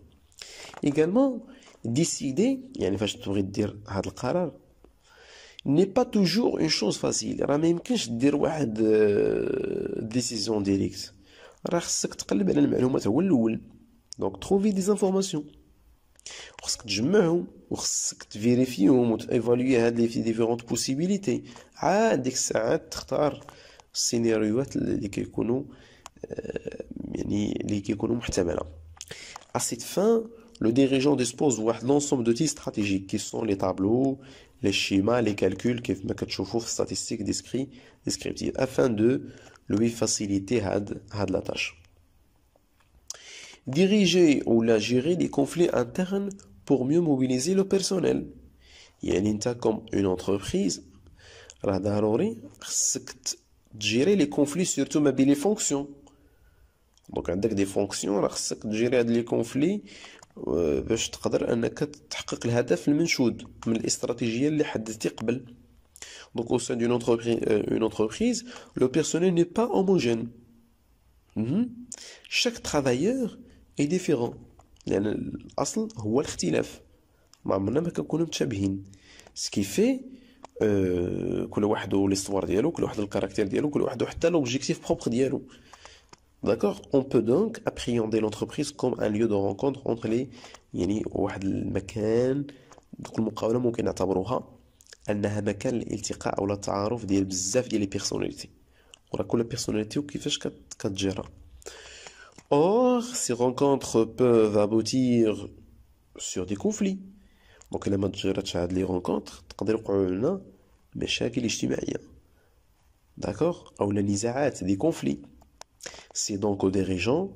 Également, décider. Il y a une façon de dire n'est pas toujours une chose facile راه ما يمكنش دير واحد ديسيزيون ديريكت راه خصك تقلب على المعلومات هو الاول دونك تروفي دي زانفورماسيون خصك تجمعهم وخصك تفيريفيهم وتيفالوي هاد لي في ديفيرونت بوسيبيليتي عاد ديك الساعات تختار السيناريوهات اللي كيكونوا يعني اللي كيكونوا محتمله à cette fin le dirigeant dispose d'un ensemble d'outils stratégiques qui sont les tableaux, les schémas, les calculs les ما dans les statistiques descriptives, afin de lui faciliter la tâche. Diriger ou la gérer des conflits internes pour mieux mobiliser le personnel. يعني comme une entreprise راه ضروري gérer les conflits surtout سورتو ما fonctions. Donc, فونكسيون des fonctions fonctions, فونكسيون راه خصك باش تقدر انك تحقق الهدف المنشود من الاستراتيجيه اللي حددتي قبل دونك او سان d'une اونتربريز euh, une entreprise, le personnel n'est pas homogène. Mmh. Chaque travailleur لأن الأصل هو الاختلاف ما عمرنا ما كنكونوا متشابهين سكي في euh, كل واحد لي ستوار ديالو كل واحد الكاركتير ديالو كل واحد حتى لوبجيكتيف بروبر ديالو D'accord On peut donc appréhender l'entreprise comme un lieu de rencontre entre les يعني واحد المكان دوك المقاوله ممكن نعتبروها انها مكان الالتقاء او التعارف ديال بزاف ديال لي بيرسوناليتي وراه كل بيرسوناليتي وكيفاش كتجيرها Or, ces rencontres peuvent aboutir sur des conflits. Donc, لما تجراتش هاد لي رونكونتر تقدر يوقعوا لنا مشاكل اجتماعيه داكوغ أو نزاعات دي كونفلي c'est donc aux dirigeants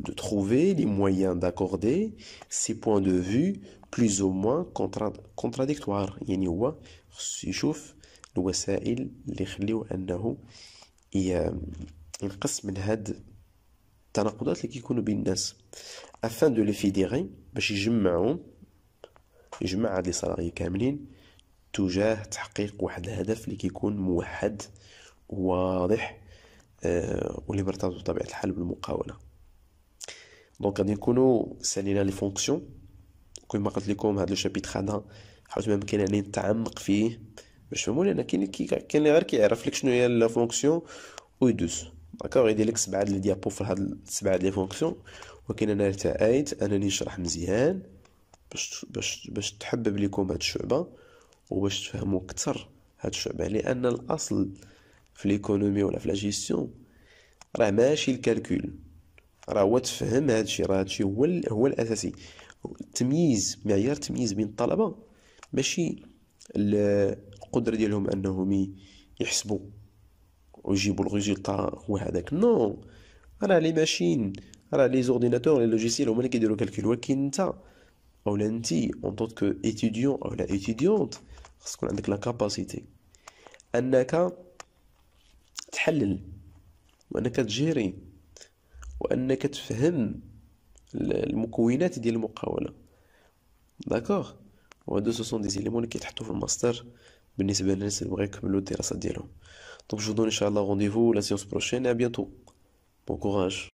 de trouver les moyens d'accorder ces points de vue plus ou moins contra contradictoires يعني هو خصو يشوف الوسائل اللي يخليو انه ينقص من هاد التناقضات اللي كيكونوا بين الناس afin de les fédérer باش يجمعهم يجمع هاد لي كاملين تجاه تحقيق واحد الهدف اللي كيكون موحد وواضح آه، واللي مرتبط بطبيعة الحال بالمقاولة دونك غادي نكونو سالينا لي فونكسيون كيما قلت لكم هاد لو شابيتر هذا ما ممكن يعني نتعمق فيه باش فهموني انا كاين كاين اللي غير كيعرف لك شنو هي لا فونكسيون ويدوز داكوغ يدير لك سبعه ديال الديابو في هاد سبعه ديال فونكسيون ولكن انا ارتأيت انني نشرح مزيان باش باش باش تحبب لكم هاد الشعبه وباش تفهموا اكثر هاد الشعبه لان الاصل في ليكونومي ولا في لا جيستيون راه ماشي الكالكول راه هو تفهم هذا الشيء راه هذا الشيء هو هو الاساسي التمييز معيار التمييز بين الطلبه ماشي القدره ديالهم انهم يحسبوا ويجيبوا الريزلتا هو هذاك نو راه لي ماشين راه لي زورديناتور لي لوجيسيل هما اللي كيديروا كالكول ولكن انت او انت اون اتيديون ايتيديون لا ايتيديونت خاص تكون عندك لا كاباسيتي انك تحلل وأنك تجيري وأنك تفهم المكونات ديال المقاولة داكوغ وهادو سو سون دي زيليمون اللي كيتحطو في الماستر بالنسبة للناس اللي بغاو يكملو الدراسة ديالهم دونك جو دون ان شاء الله رونديفو لا سيونس بروشين ا بيانتو بون كوراج